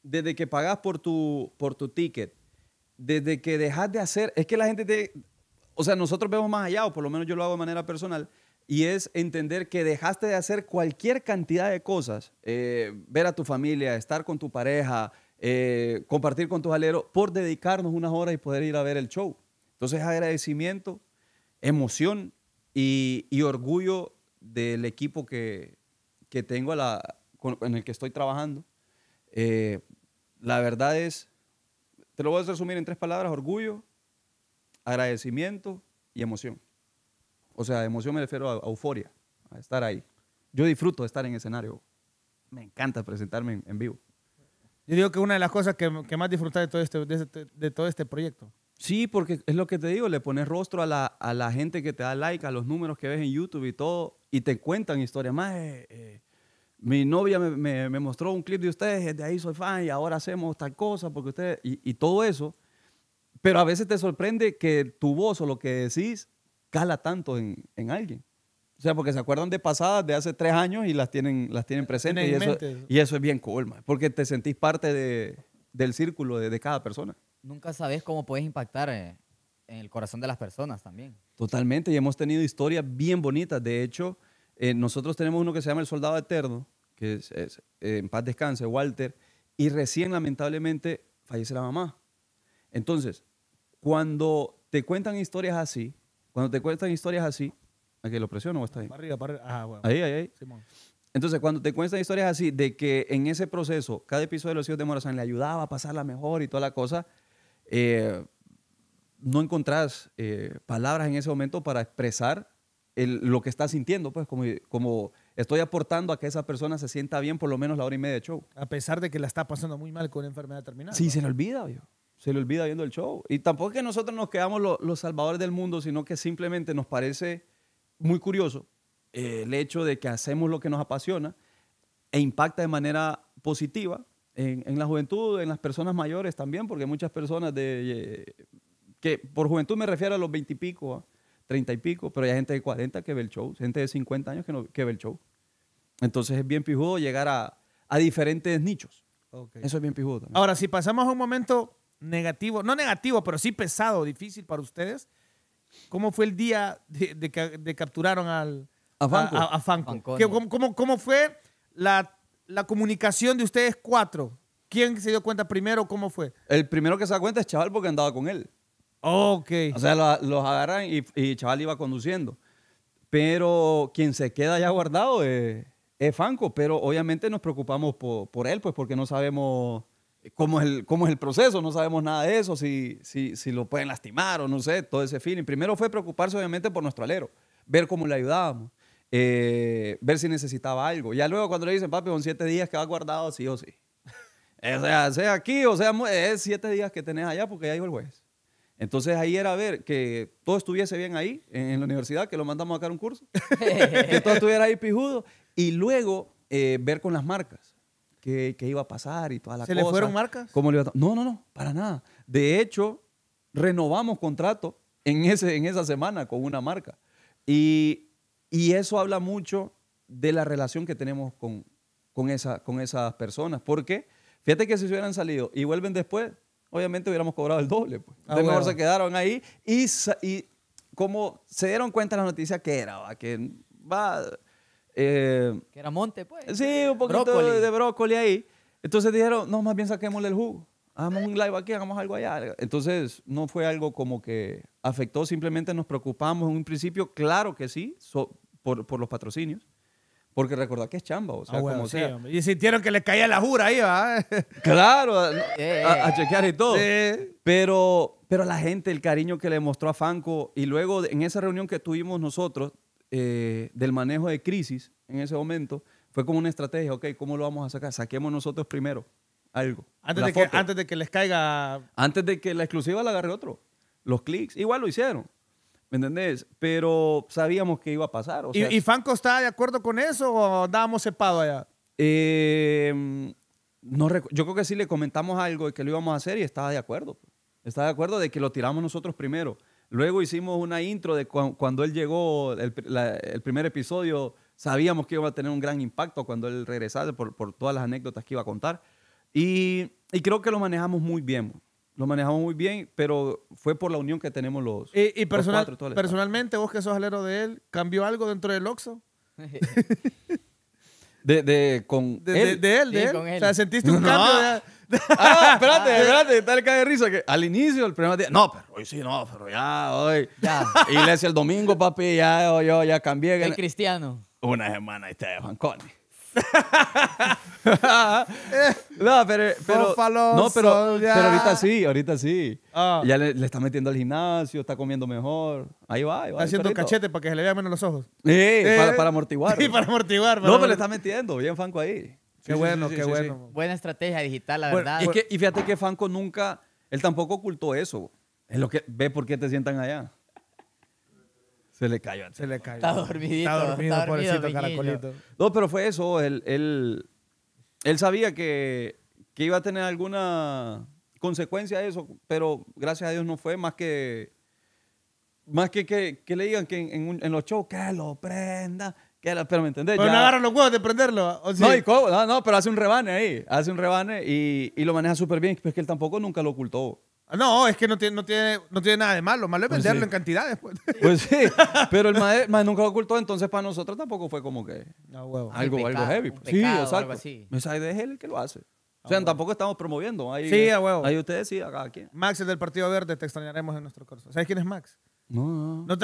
desde que pagas por tu, por tu ticket, desde que dejas de hacer, es que la gente te, o sea, nosotros vemos más allá, o por lo menos yo lo hago de manera personal, y es entender que dejaste de hacer cualquier cantidad de cosas, eh, ver a tu familia, estar con tu pareja, eh, compartir con tus aleros, por dedicarnos unas horas y poder ir a ver el show. Entonces, agradecimiento, emoción y, orgullo del equipo que, tengo en el que estoy trabajando. Eh, la verdad es te lo voy a resumir en tres palabras, orgullo, agradecimiento y emoción. O sea, emoción me refiero a, euforia, a estar ahí. Yo disfruto de estar en escenario. Me encanta presentarme en, vivo. Yo digo que una de las cosas que, más disfrutas de todo, este, de, todo este proyecto. Sí, porque es lo que te digo, le pones rostro a la, gente que te da like, a los números que ves en YouTube y todo, y te cuentan historias más mi novia me, mostró un clip de ustedes, de ahí soy fan y ahora hacemos tal cosa porque ustedes, y, todo eso. Pero a veces te sorprende que tu voz o lo que decís cala tanto en, alguien. O sea, porque se acuerdan de pasadas de hace tres años y las tienen, las tienen presentes. Y eso, y eso, es bien colma porque te sentís parte de, del círculo de, de, cada persona. Nunca sabes cómo puedes impactar eh, en el corazón de las personas también. Totalmente, y hemos tenido historias bien bonitas. De hecho, eh, nosotros tenemos uno que se llama El Soldado Eterno, que es, eh, en paz descanse, Walter, y recién lamentablemente fallece la mamá. Entonces, cuando te cuentan historias así, cuando te cuentan historias así, aquí lo presiono o está ahí? Ahí, ahí, ahí. Simón. Entonces, cuando te cuentan historias así, de que en ese proceso, cada episodio de Los Hijos de Morazán le ayudaba a pasarla mejor y toda la cosa, eh, no encontrás palabras en ese momento para expresar lo que está sintiendo, pues como, como estoy aportando a que esa persona se sienta bien por lo menos la hora y media de show. A pesar de que la está pasando muy mal con enfermedad terminal. Sí, se le olvida, Se le olvida viendo el show. Y tampoco es que nosotros nos quedamos los salvadores del mundo, sino que simplemente nos parece muy curioso eh, el hecho de que hacemos lo que nos apasiona e impacta de manera positiva en, en, la juventud, en las personas mayores también, porque muchas personas de, eh, que por juventud me refiero a los veintipico, ¿ah? 30 y pico, pero hay gente de 40 que ve el show, gente de 50 años que, no, que ve el show. Entonces es bien pijudo llegar a, diferentes nichos. Eso es bien pijudo también. Ahora, si pasamos a un momento negativo, no negativo, pero sí pesado, difícil para ustedes, ¿cómo fue el día de, que capturaron al, a Fanco? cómo, fue la, la comunicación de ustedes cuatro? ¿Quién se dio cuenta primero? ¿Cómo fue? El primero que se da cuenta es Chaval porque andaba con él. Ok. O sea, los, agarran y, y, Chaval iba conduciendo. Pero quien se queda ya guardado eh, es, es Fanco, pero obviamente nos preocupamos por, él, pues porque no sabemos cómo es el, cómo es el proceso, no sabemos nada de eso, si, si, si lo pueden lastimar o no sé, todo ese feeling. Primero fue preocuparse obviamente por nuestro alero, ver cómo le ayudábamos. Eh, ver si necesitaba algo. Ya luego cuando le dicen, papi, son siete días que va guardado, sí o sí. o sea, sea aquí, o sea, es siete días que tenés allá porque ya dijo el juez. Entonces ahí era ver que todo estuviese bien ahí, en la universidad, que lo mandamos a sacar un curso, que todo estuviera ahí pijudo, y luego eh, ver con las marcas qué, iba a pasar y toda la ¿Se cosa. ¿Se le fueron marcas? iba No, no, no, para nada. De hecho, renovamos contrato en, ese, en esa semana con una marca. Y, eso habla mucho de la relación que tenemos con, esa, con esas personas, porque fíjate que si se hubieran salido y vuelven después, obviamente hubiéramos cobrado el doble. Pues. Ah, mejor se quedaron ahí y, y como se dieron cuenta la noticia que era, ¿va? que va... Eh, que era monte, pues. Sí, un poquito de brócoli ahí. Entonces dijeron, no, más bien saquémosle el jugo. Hagamos un live aquí, hagamos algo allá. Entonces, no fue algo como que afectó, simplemente nos preocupamos en un principio, claro que sí, por, los patrocinios. Porque recordad que es chamba, o sea, ah, como sea. Y sintieron que les caía la jura ahí, Claro, eh, eh, a, chequear y eh. todo. Pero, pero la gente, el cariño que le mostró a Franco y luego en esa reunión que tuvimos nosotros del manejo de crisis en ese momento, fue como una estrategia, ok, ¿cómo lo vamos a sacar? Saquemos nosotros primero algo. Antes, de que, antes de que les caiga... Antes de que la exclusiva la agarre otro. Los clics, igual lo hicieron. ¿Me entendés? Pero sabíamos que iba a pasar. ¿Y, ¿Y, estaba de acuerdo con eso o andábamos cepado allá? Em, no yo creo que sí le comentamos algo de que lo íbamos a hacer y estaba de acuerdo. Estaba de acuerdo de que lo tiramos nosotros primero. Luego hicimos una intro de cuando él llegó, el, primer episodio, sabíamos que iba a tener un gran impacto cuando él regresara por, todas las anécdotas que iba a contar. Y, y creo que lo manejamos muy bien lo manejamos muy bien, pero fue por la unión que tenemos los. Y, y personal, cuatro, personalmente, vos que sos alero de él, ¿cambió algo dentro del Oxxo? de, de, con de, él. De, él, O sea, sentiste un cambio. De... ah, espérate, espérate, tal cae de risa que al inicio, el primer día, no, pero hoy sí, no, pero ya, hoy. Ya. Iglesia el domingo, papi, ya, yo, ya cambié. El cristiano. Una semana y te Juan Connie. no, pero, no, pero, oh, pero ahorita sí, ahorita sí. Ah. Ya le, está metiendo al gimnasio, está comiendo mejor. Ahí va, ahí va. Está haciendo cachete para que se le vean menos los ojos. Sí, eh. para, amortiguar. Sí, para amortiguar. no, pero le está metiendo, bien Fanco ahí. qué bueno, qué bueno. Buena estrategia digital, la verdad. Y, y fíjate que Fanco nunca, él tampoco ocultó eso. Es lo que, ve por qué te sientan allá. Se le cayó. Se le cayó. Está dormidito. Está dormido, está pobrecito caracolito. No, pero fue eso. Él, él, él sabía que, que iba a tener alguna consecuencia de eso, pero gracias a Dios no fue más que más que que, que le digan que en, en, los shows que lo prenda, que pero me entendés. Pero no agarra agarran los huevos de prenderlo. ¿o sí? No, ¿y cómo? No, no, pero hace un rebane ahí, hace un rebane y, y lo maneja súper bien, pero es que él tampoco nunca lo ocultó. No, es que no tiene, no tiene, no tiene nada de malo. Lo Malo es pues venderlo en cantidades. Pues. pues. sí, pero el mae, nunca nunca ocultó, entonces para nosotros tampoco fue como que algo, algo heavy. sí, exacto. Esa idea de es él el que lo hace. O ah, sea, tampoco estamos promoviendo. sí, a huevo. Ahí ustedes sí, acá, aquí. Max, el del Partido Verde, te extrañaremos en nuestro curso. ¿Sabes quién es Max? No, no.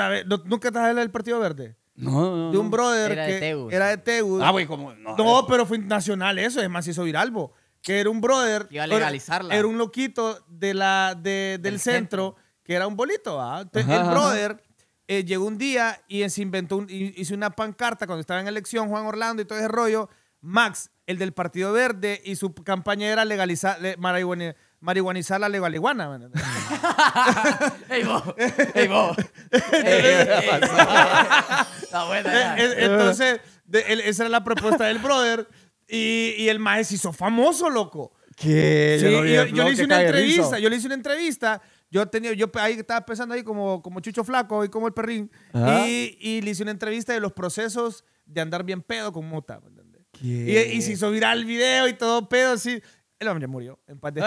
¿Nunca estás has del Partido Verde? No, De un brother era que de Tegu, era de Tegu. Ah, güey, como... No, eh. pero fue nacional eso. Es más, hizo Viralbo que era un brother. Iba Era, un loquito de la, del, centro, que era un bolito. el brother eh, llegó un día y se inventó, hizo una pancarta cuando estaba en elección Juan Orlando y todo ese rollo. Max, el del Partido Verde, y su campaña era legalizar, marihuanizar la legaliguana. Eh, ¡Ey, ¡Ey, eh, Entonces, esa era la propuesta del brother. Y, el maestro se hizo famoso, loco. ¿Qué? yo, le hice una entrevista, yo le hice una entrevista. Yo tenía, ahí estaba pensando ahí como, como Chucho Flaco y como el perrín. Y, le hice una entrevista de los procesos de andar bien pedo con mota. Y, y, se hizo viral el video y todo pedo así. El hombre murió. En paz de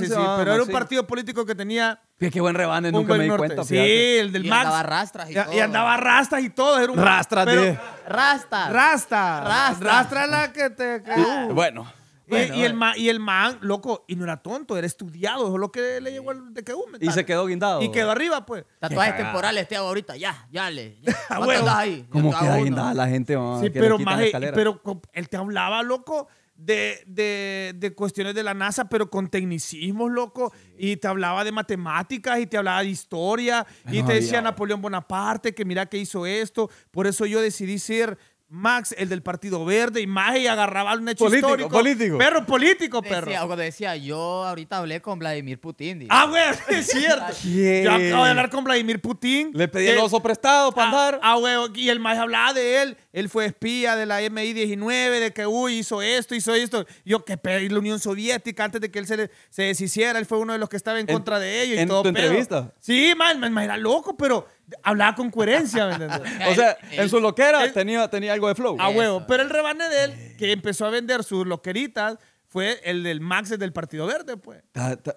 sí, pero era un partido político que tenía. qué buen rebane, nunca me di cuenta. Sí, el del y Andaba rastras y, todo. Y andaba rastras y todo. Era un rastras pero, de. Rasta. Rasta. Rasta. Rastra la que te. Eh, cae. Bueno. y, eh. el man, y el man, loco, y no era tonto, era estudiado, Eso es lo que le llegó al de que hume, Y se quedó guindado. Y quedó arriba, pues. Tatuajes temporales te hago ahorita, ya, ya le. Ah, ahí? Como queda la gente, va. Sí, pero más, pero él te hablaba, loco, de, cuestiones de la NASA, pero con tecnicismos, loco. Y te hablaba de matemáticas y te hablaba de historia. Ah, y te decía Napoleón Bonaparte que mira que hizo esto. Por eso yo decidí ser Max, el del Partido Verde, y más y agarraba un hecho político, histórico. Político. Perro político, perro. Decía, decía, yo ahorita hablé con Vladimir Putin. Ah, güey, es cierto. Ah, yo acabo de hablar con Vladimir Putin. Le pedí el eh, oso prestado para ah, andar. Ah, güey, y el más hablaba de él. Él fue espía de la MI-19, de que, uy, hizo esto, hizo esto. Yo, que pedí la Unión Soviética antes de que él se, deshiciera. Él fue uno de los que estaba en, contra de ellos. ¿En y todo tu entrevista? Sí, más, era loco, pero hablaba con coherencia, ¿me o sea, en su eh, loquera eh, tenía, tenía algo de flow. A ah, huevo. Pero el rebane de él, que empezó a vender sus loqueritas, fue el del Max del Partido Verde, pues.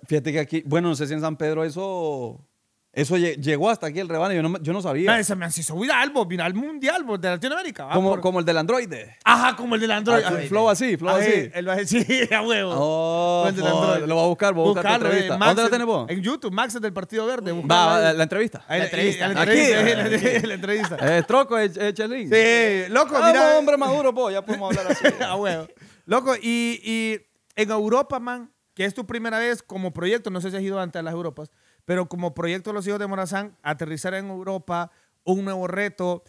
Fíjate que aquí, bueno, no sé si en San Pedro eso eso llegó hasta aquí el rebaño yo no, yo no sabía. Ese me hizo viral, vino al mundial, de Latinoamérica. como, como el del androide. Ajá, como el del androide. Ah, flow así, flow ah, así. Eh, el va sí, a huevo. Oh, el del Lo va a buscar, va a buscar la entrevista. Eh, ¿Dónde la tenés vos? En YouTube, Max es del Partido Verde. Va, la, entrevista. La entrevista. La entrevista. Aquí. La entrevista. troco es, Chelín. Sí, loco, ah, mira. hombre maduro, vos, ya podemos hablar así. a huevo. Loco, y, y en Europa, man, que es tu primera vez como proyecto, no sé si has ido antes a las Europas, pero como proyecto de los hijos de Morazán, aterrizar en Europa, un nuevo reto.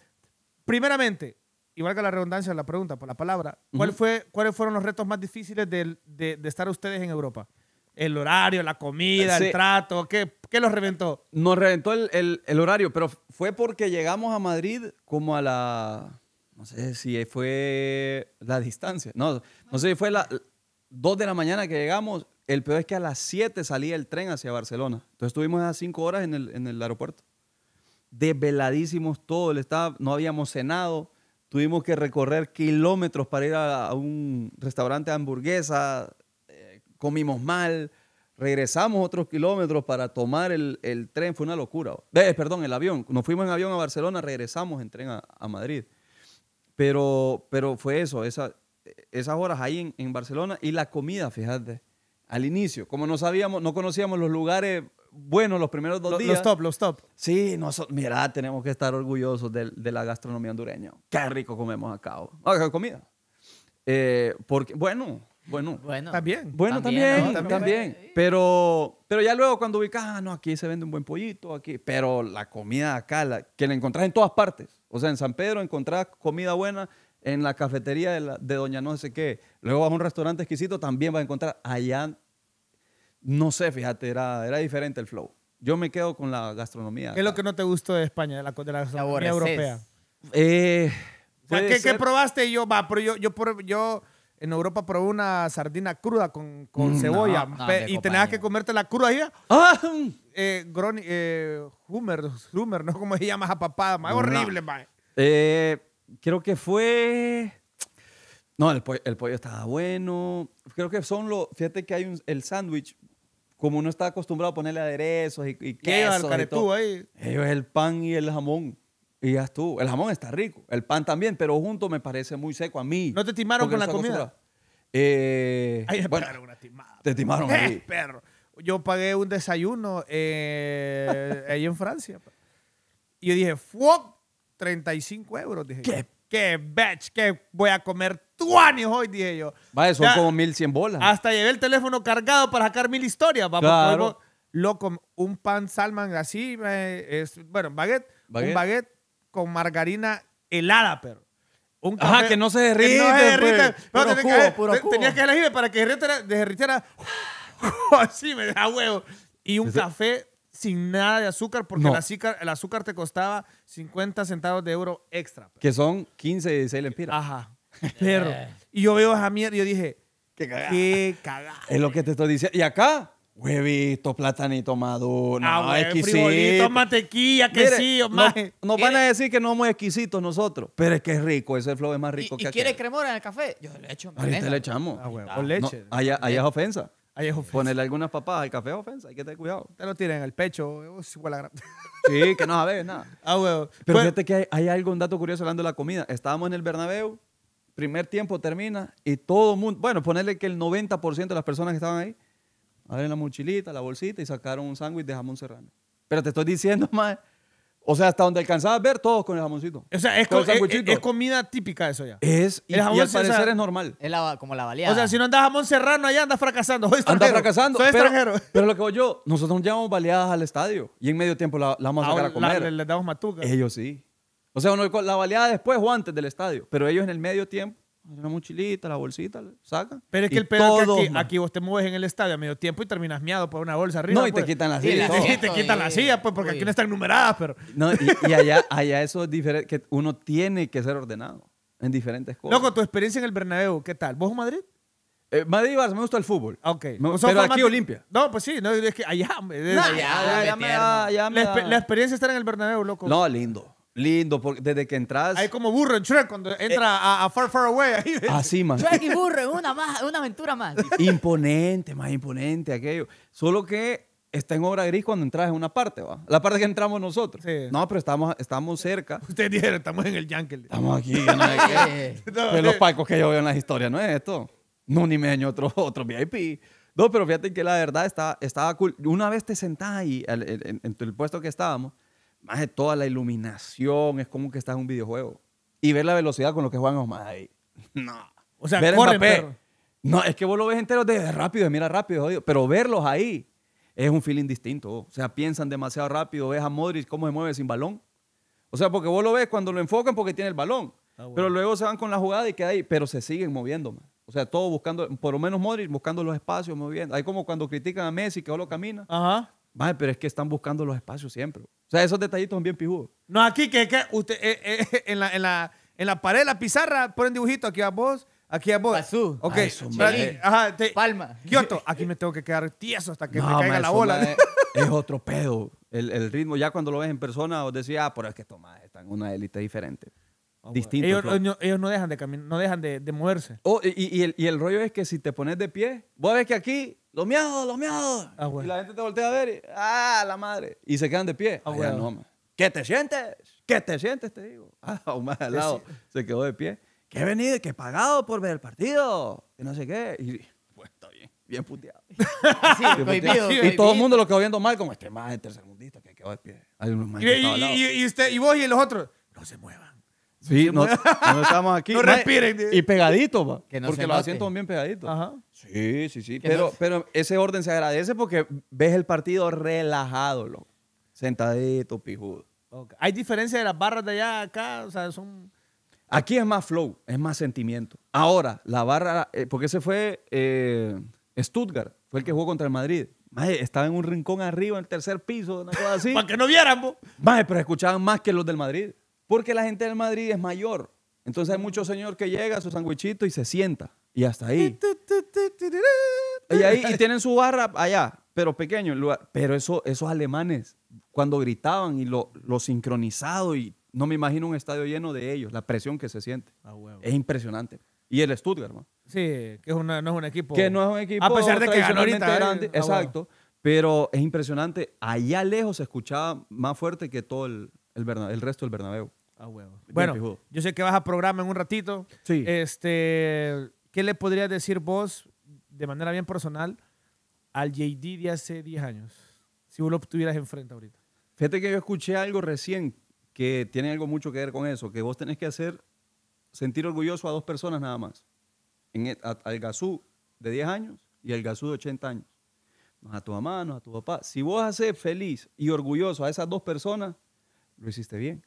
Primeramente, igual que la redundancia de la pregunta, por la palabra, ¿cuál fue, ¿cuáles fueron los retos más difíciles de, estar ustedes en Europa? El horario, la comida, el trato, ¿qué, ¿qué, los reventó? Nos reventó el, horario, pero fue porque llegamos a Madrid como a la, no sé si fue la distancia, no, no sé si fue la 2 de la mañana que llegamos el peor es que a las 7 salía el tren hacia Barcelona. Entonces estuvimos a 5 horas en el, en el aeropuerto. Desveladísimos todo, estado no habíamos cenado, tuvimos que recorrer kilómetros para ir a, un restaurante de hamburguesa, eh, comimos mal, regresamos otros kilómetros para tomar el, tren, fue una locura. Eh, perdón, el avión. Nos fuimos en avión a Barcelona, regresamos en tren a, Madrid. Pero, pero fue eso, esa, esas horas ahí en, en Barcelona y la comida, fíjate al inicio. Como no sabíamos, no conocíamos los lugares buenos los primeros dos días. Los top, los top. Sí, nosotros. mira, tenemos que estar orgullosos de, la gastronomía hondureña. Qué rico comemos acá. Oh, ah, comida. Eh, porque, bueno, bueno. También. Bueno, también. También, Pero, pero ya luego cuando ubicas, ah, no, aquí se vende un buen pollito, aquí. Pero la comida acá, la, que la encontrás en todas partes. O sea, en San Pedro encontrás comida buena, en la cafetería de, de, Doña no sé qué, luego vas a un restaurante exquisito, también vas a encontrar allá no sé, fíjate, era, era diferente el flow. Yo me quedo con la gastronomía. ¿Qué es lo que no te gustó de España, de la, de la gastronomía europea? Eh, ¿qué, probaste? yo, va, pero yo, yo, en Europa probé una sardina cruda con, mm, cebolla. y tenías que comerte la cruda ahí. ¡Ah! Eh, Humer, eh, ¿no? ¿Cómo se llama apapada, Más horrible, man. Eh, creo que fue. No, el, pollo, estaba bueno. Creo que son los. Fíjate que hay un, el sándwich como uno está acostumbrado a ponerle aderezos y, y El y ahí. Ellos el pan y el jamón. Y ya estuvo. El jamón está rico. El pan también, pero junto me parece muy seco a mí. ¿No te timaron con la comida? Eh, una timada. Te timaron eh, Perro. Yo pagué un desayuno eh, ahí en Francia. Y yo dije, ¡fuck! 35 euros. Dije, qué bitch, que voy a comer tuanis hoy, dije yo. Vaya, son como 1100 bolas. Hasta llevé el teléfono cargado para sacar mil historias. Vamos, claro. loco, un pan salman así, es, bueno, baguette, un baguette con margarina helada, pero. Un Ajá, que no se derrite. no se derrite. Pues. tenías, que, que elegir para que derritiera, así, me da huevo. Y un café sin nada de azúcar porque el, azúcar, te costaba 50 centavos de euro extra. Que son 15, 16 lempiras. Ajá. Pero, eh. Y yo veo a mierda y yo dije, Qué cagada. qué cagada. Es lo que te estoy diciendo. Y acá, huevito, platanito maduro. Ah, no, exquisito. mantequilla, sí. quesillo, no- nos van a decir que no somos exquisitos nosotros, pero es que es rico, ese flow es más rico que quiere cremora en el café? Yo le echo. Ahorita le echamos. Ah, ah. leche. allá, es ofensa. Ahí eh, Ponerle algunas papadas al café ofensa, hay que tener cuidado. Te lo tiran el pecho, Sí, que no sabes nada. Ah, Pero fíjate que hay, hay algún dato curioso hablando de la comida. Estábamos en el Bernabéu, primer tiempo termina y todo mundo, bueno, ponerle que el 90% de las personas que estaban ahí, abren la mochilita, la bolsita y sacaron un sándwich de jamón serrano. Pero te estoy diciendo, más O sea, hasta donde alcanzabas a ver, todos con el jamoncito. O sea, es, es, comida típica eso ya. Es, y, al parecer es normal. Es como la baleada. O sea, si no andas jamón serrano allá, andas fracasando. Andas fracasando. Soy pero, extranjero. pero lo que voy yo, nosotros nos llevamos baleadas al estadio y en medio tiempo la, vamos a sacar a comer. Les damos matuca. Ellos sí. O sea, la baleada después o antes del estadio, pero ellos en el medio tiempo una mochilita, la bolsita, saca. Pero es que el pedo que aquí, vos te mueves en el estadio a medio tiempo y terminas miado por una bolsa arriba. No, y te pues. quitan la silla. te quitan la silla, pues, porque aquí no están numeradas, pero. y, allá, allá eso es diferente, que uno tiene que ser ordenado en diferentes cosas. Loco, tu experiencia en el Bernabéu, ¿qué tal? ¿Vos Madrid? Eh, Madrid y Barça, me gusta el fútbol. Ok. Me, pero aquí Olimpia. No, pues sí, es que allá. allá, La, experiencia de estar en el Bernabéu, loco. No, lindo. Lindo, porque desde que entras. Hay como burro en Shrek cuando entra eh, a, Far Far Away. Así, ah, más. Shrek y burro, una, más, una aventura más. Imponente, más imponente aquello. Solo que está en obra gris cuando entras en una parte, ¿va? La parte que entramos nosotros. No, pero estamos, estamos cerca. Ustedes dijeron, estamos en el Yankee. Estamos aquí. No los palcos que yo veo en las historias, ¿no es esto? No, ni me dañó otro, otro VIP. No, pero fíjate que la verdad estaba, estaba cool. Una vez te sentás ahí, en el puesto que estábamos, más de toda la iluminación, es como que estás en un videojuego. Y ver la velocidad con lo que juegan los más ahí. No. O sea, corren, No, es que vos lo ves entero de rápido, mira rápido, pero verlos ahí es un feeling distinto. O sea, piensan demasiado rápido, ves a Modric cómo se mueve sin balón. O sea, porque vos lo ves cuando lo enfocan porque tiene el balón. Ah, pero luego se van con la jugada y queda ahí, pero se siguen moviendo, man. O sea, todo buscando, por lo menos Modric buscando los espacios, moviendo. Hay como cuando critican a Messi que solo camina. Ajá. Madre, pero es que están buscando los espacios siempre. O sea, esos detallitos son bien pijudos. No, aquí que, que usted eh, eh, en, la, en, la, en la pared la pizarra ponen dibujito aquí a vos, aquí a vos. Pasú. Ok. Ajá, te, Palma. Kioto, aquí me tengo que quedar tieso hasta que me caiga la bola. es otro pedo. El, el, ritmo, ya cuando lo ves en persona, os decía ah, pero es que estos están una élite diferente. Ah, ellos, no dejan de no dejan de, moverse. Oh, y, el, rollo es que si te pones de pie, vos ves que aquí, los miados, los miados. Ah, y la gente te voltea a ver y, ah, la madre. Y se quedan de pie. Ah, no, ¿Qué te sientes? ¿Qué te sientes? Te digo. Ah, más al lado se quedó de pie. Que he venido, que he pagado por ver el partido. Y no sé qué. Y pues está bien, bien puteado. y todo el mundo lo quedó viendo mal, como este más el tercermundista que quedó de pie. Hay unos y, usted, y vos y los otros, no se muevan. Sí, pues. no, estamos aquí. No respiren. Y pegaditos, porque los asientos son bien pegaditos. Ajá. Sí, sí, sí. Pero, pero ese orden se agradece porque ves el partido relajado, lo Sentadito, pijudo. ¿Hay diferencia de las barras de allá acá? O sea, son... Aquí es más flow, es más sentimiento. Ahora, la barra, eh, porque ese fue eh, Stuttgart, fue el que jugó contra el Madrid. estaba en un rincón arriba, en el tercer piso, una cosa así. Para que no vieran, pero escuchaban más que los del Madrid. Porque la gente del Madrid es mayor. Entonces hay mucho señor que llega a su sandwichito y se sienta. Y hasta ahí. Y tienen su barra allá, pero pequeño Pero esos alemanes, cuando gritaban y lo, lo sincronizado, y no me imagino un estadio lleno de ellos, la presión que se siente. Es impresionante. Y el Stuttgart, ¿no? Sí, que no es un equipo. Que no es un equipo. A pesar de que ganó ahorita. ¿eh? Grande, exacto. pero es impresionante. Allá lejos se escuchaba más fuerte que todo el, el resto del Bernabéu. Bueno, yo sé que vas a programa en un ratito. Sí. Este, ¿Qué le podrías decir vos, de manera bien personal, al JD de hace 10 años? Si vos lo tuvieras enfrente ahorita. Fíjate que yo escuché algo recién que tiene algo mucho que ver con eso, que vos tenés que hacer sentir orgulloso a dos personas nada más. E, al Gazú de 10 años y al Gazú de 80 años. a tu mamá, a tu papá. Si vos haces feliz y orgulloso a esas dos personas, lo hiciste bien.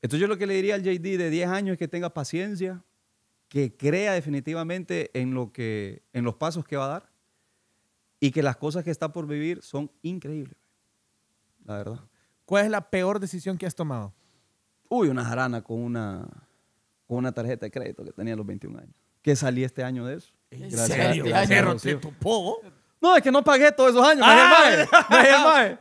Entonces yo lo que le diría al JD de 10 años es que tenga paciencia, que crea definitivamente en, lo que, en los pasos que va a dar y que las cosas que está por vivir son increíbles. La verdad. ¿Cuál es la peor decisión que has tomado? Uy, una jarana con una, con una tarjeta de crédito que tenía a los 21 años. Que salí este año de eso. ¿En serio? ¿Este ¿Te, te No, es que no pagué todos esos años. ah,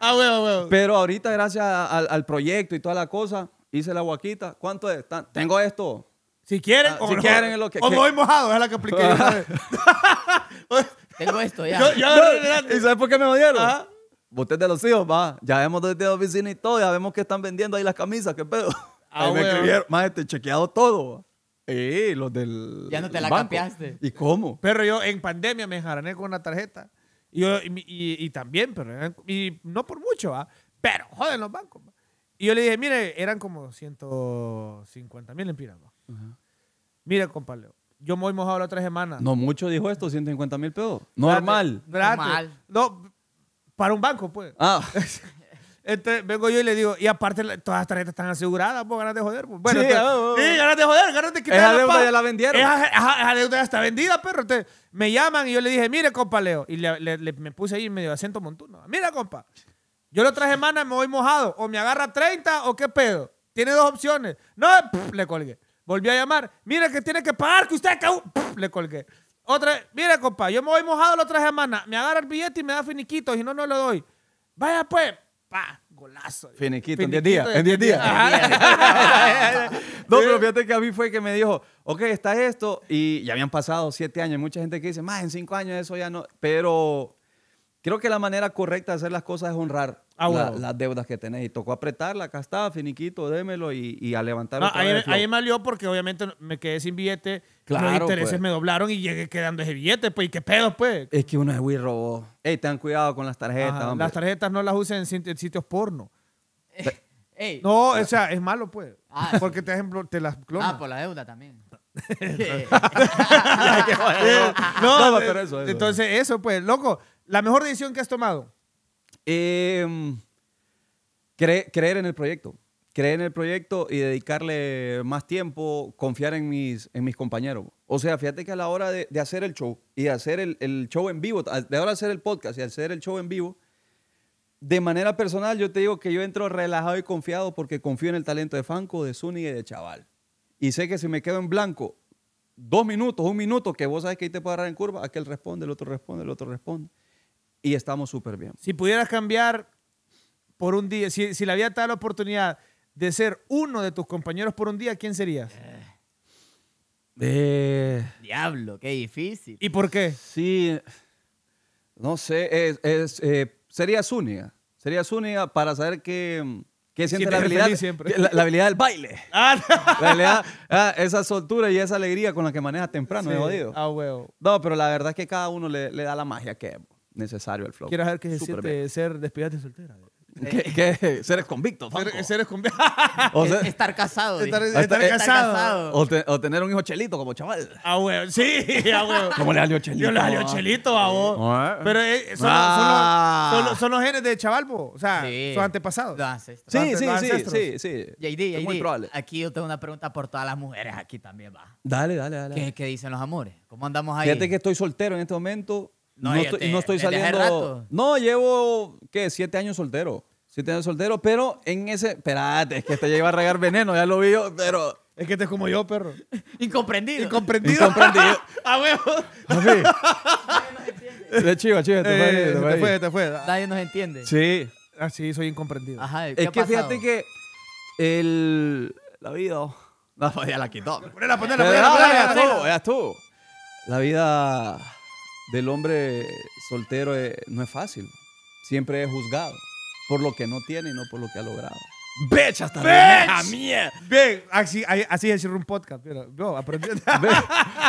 Pero ahorita, gracias al proyecto y toda la cosa, hice la guaquita. ¿Cuánto es? Tengo esto. Si quieren, o ah, si quieren lo que- O me voy mojado, es la que apliqué Tengo esto ya. ¿Y sabes por qué me odiaron? Ajá. Ustedes de los hijos, va. Ya hemos desde la oficina y todo, ya vemos que están vendiendo ahí las camisas, qué pedo. Ah, me escribieron, más este, chequeado todo. eh los del. Ya no te la cambiaste. ¿Y cómo? Pero yo en pandemia me jarané con una tarjeta. Y, yo- y, también, pero y no por mucho, ¿va? Pero joden los bancos. Y yo le dije, mire, eran como 150 mil empiras. Uh -huh. Mire, compadre, yo me voy mojado la otra semana. No mucho dijo esto, 150 mil pesos. Normal. Normal. No, para un banco, pues. Ah. Entonces, vengo yo y le digo, y aparte todas las tarjetas están aseguradas, pues ganas de joder. Pues". Bueno, ah, ah, ah. sí, ganas de joder, ganas de quitar. la deuda ya la vendieron. Esa, deuda ya está vendida, perro. Entonces, me llaman y yo le dije, mire, compa Leo. Y le, me puse ahí medio acento montuno. Mira, compa, yo la traje semana me voy mojado. O me agarra 30 o qué pedo. Tiene dos opciones. No, eh, le colgué. Volví a llamar. Mira que tiene que pagar, que usted cagó. Le colgué. Otra, Mira, compa, yo me voy mojado, la otra semana. Me agarra el billete y me da finiquito. y no, no lo doy. Vaya pues, pa, golazo. Finiquito, en 10 días. En 10 días. no, pero fíjate que a mí fue que me dijo, ok, está esto. Y ya habían pasado 7 años. Mucha gente que dice, más en 5 años eso ya no. Pero Creo que la manera correcta de hacer las cosas es honrar ah, las deudas que tenés. Y tocó apretarla, acá está, finiquito, démelo y, a levantar. Ah, ahí, me alió porque obviamente me quedé sin billete. los intereses pues. me doblaron y llegué quedando ese billete, pues. ¿Y qué pedo, pues? Es que uno es muy robó. Ey, tengan cuidado con las tarjetas, Las tarjetas no las usen en sitios porno. Eh, no, o sea, es malo, pues. Ah, porque, por ejemplo, te las clonan. Ah, por la deuda también. Eh, no, no, Entonces, eso, pues, loco, ¿La mejor decisión que has tomado? Em, creer en el proyecto. Creer en el proyecto y dedicarle más tiempo, confiar en mis, en mis compañeros. O sea, fíjate que a la hora de, hacer el show y hacer el, show en vivo, de ahora hacer el podcast y hacer el show en vivo, de manera personal yo te digo que yo entro relajado y confiado porque confío en el talento de Franco de Sunny y de Chaval. Y sé que si me quedo en blanco dos minutos, un minuto, que vos sabes que ahí te puedo agarrar en curva, aquel responde, el otro responde, el otro responde y estamos súper bien. Si pudieras cambiar por un día, si, le la dado la oportunidad de ser uno de tus compañeros por un día, ¿quién serías? Eh. Diablo, qué difícil. ¿Y por qué? Sí, no sé, es, eh, sería Zúñiga. Sería Zúñiga para saber qué qué siente la habilidad, la, habilidad del baile. Ah, ah, esa soltura y esa alegría con la que maneja temprano, sí. jodido. Ah, No, pero la verdad es que cada uno le, le da la magia que necesario el flow. Quiero saber qué es ser despedida y soltera. ¿Qué, eh, seres convicto, Ser- Seres Estar casado. estar, casado. o, tener un hijo chelito como chaval. Ah, güey. Sí, ah, güey. ¿Cómo le salió chelito? Yo le salió chelito a vos. Ah. Pero eh, son, ah. son los, genes de chaval, vos. O sea, son antepasados. Sí, sí, sí, sí, sí. JD, Es muy probable. aquí yo tengo una pregunta por todas las mujeres aquí también, va. Dale, dale, dale. ¿Qué, qué dicen los amores? ¿Cómo andamos ahí? Fíjate que estoy soltero en este momento no, no, estoy, no saliendo. No, llevo, ¿qué? Siete años soltero. Siete años soltero, pero en ese. Espérate, es que te este lleva a regar veneno, ya lo vi yo, pero. Es que te este es como yo, perro. Incomprendido. Incomprendido. Incomprendido. a huevo. De chiva, chiva, te, fue, eh, te, fue, te fue, Nadie nos entiende. Sí. Así ah, soy incomprendido. Ajá, es que fíjate que el. La vida. No, ya la quitó. Ponela, ponela, ponela. La vida del hombre soltero eh, no es fácil. Siempre es juzgado por lo que no tiene y no por lo que ha logrado. ¡Bech hasta la mía! Bien, así, así es un podcast. Pero, no,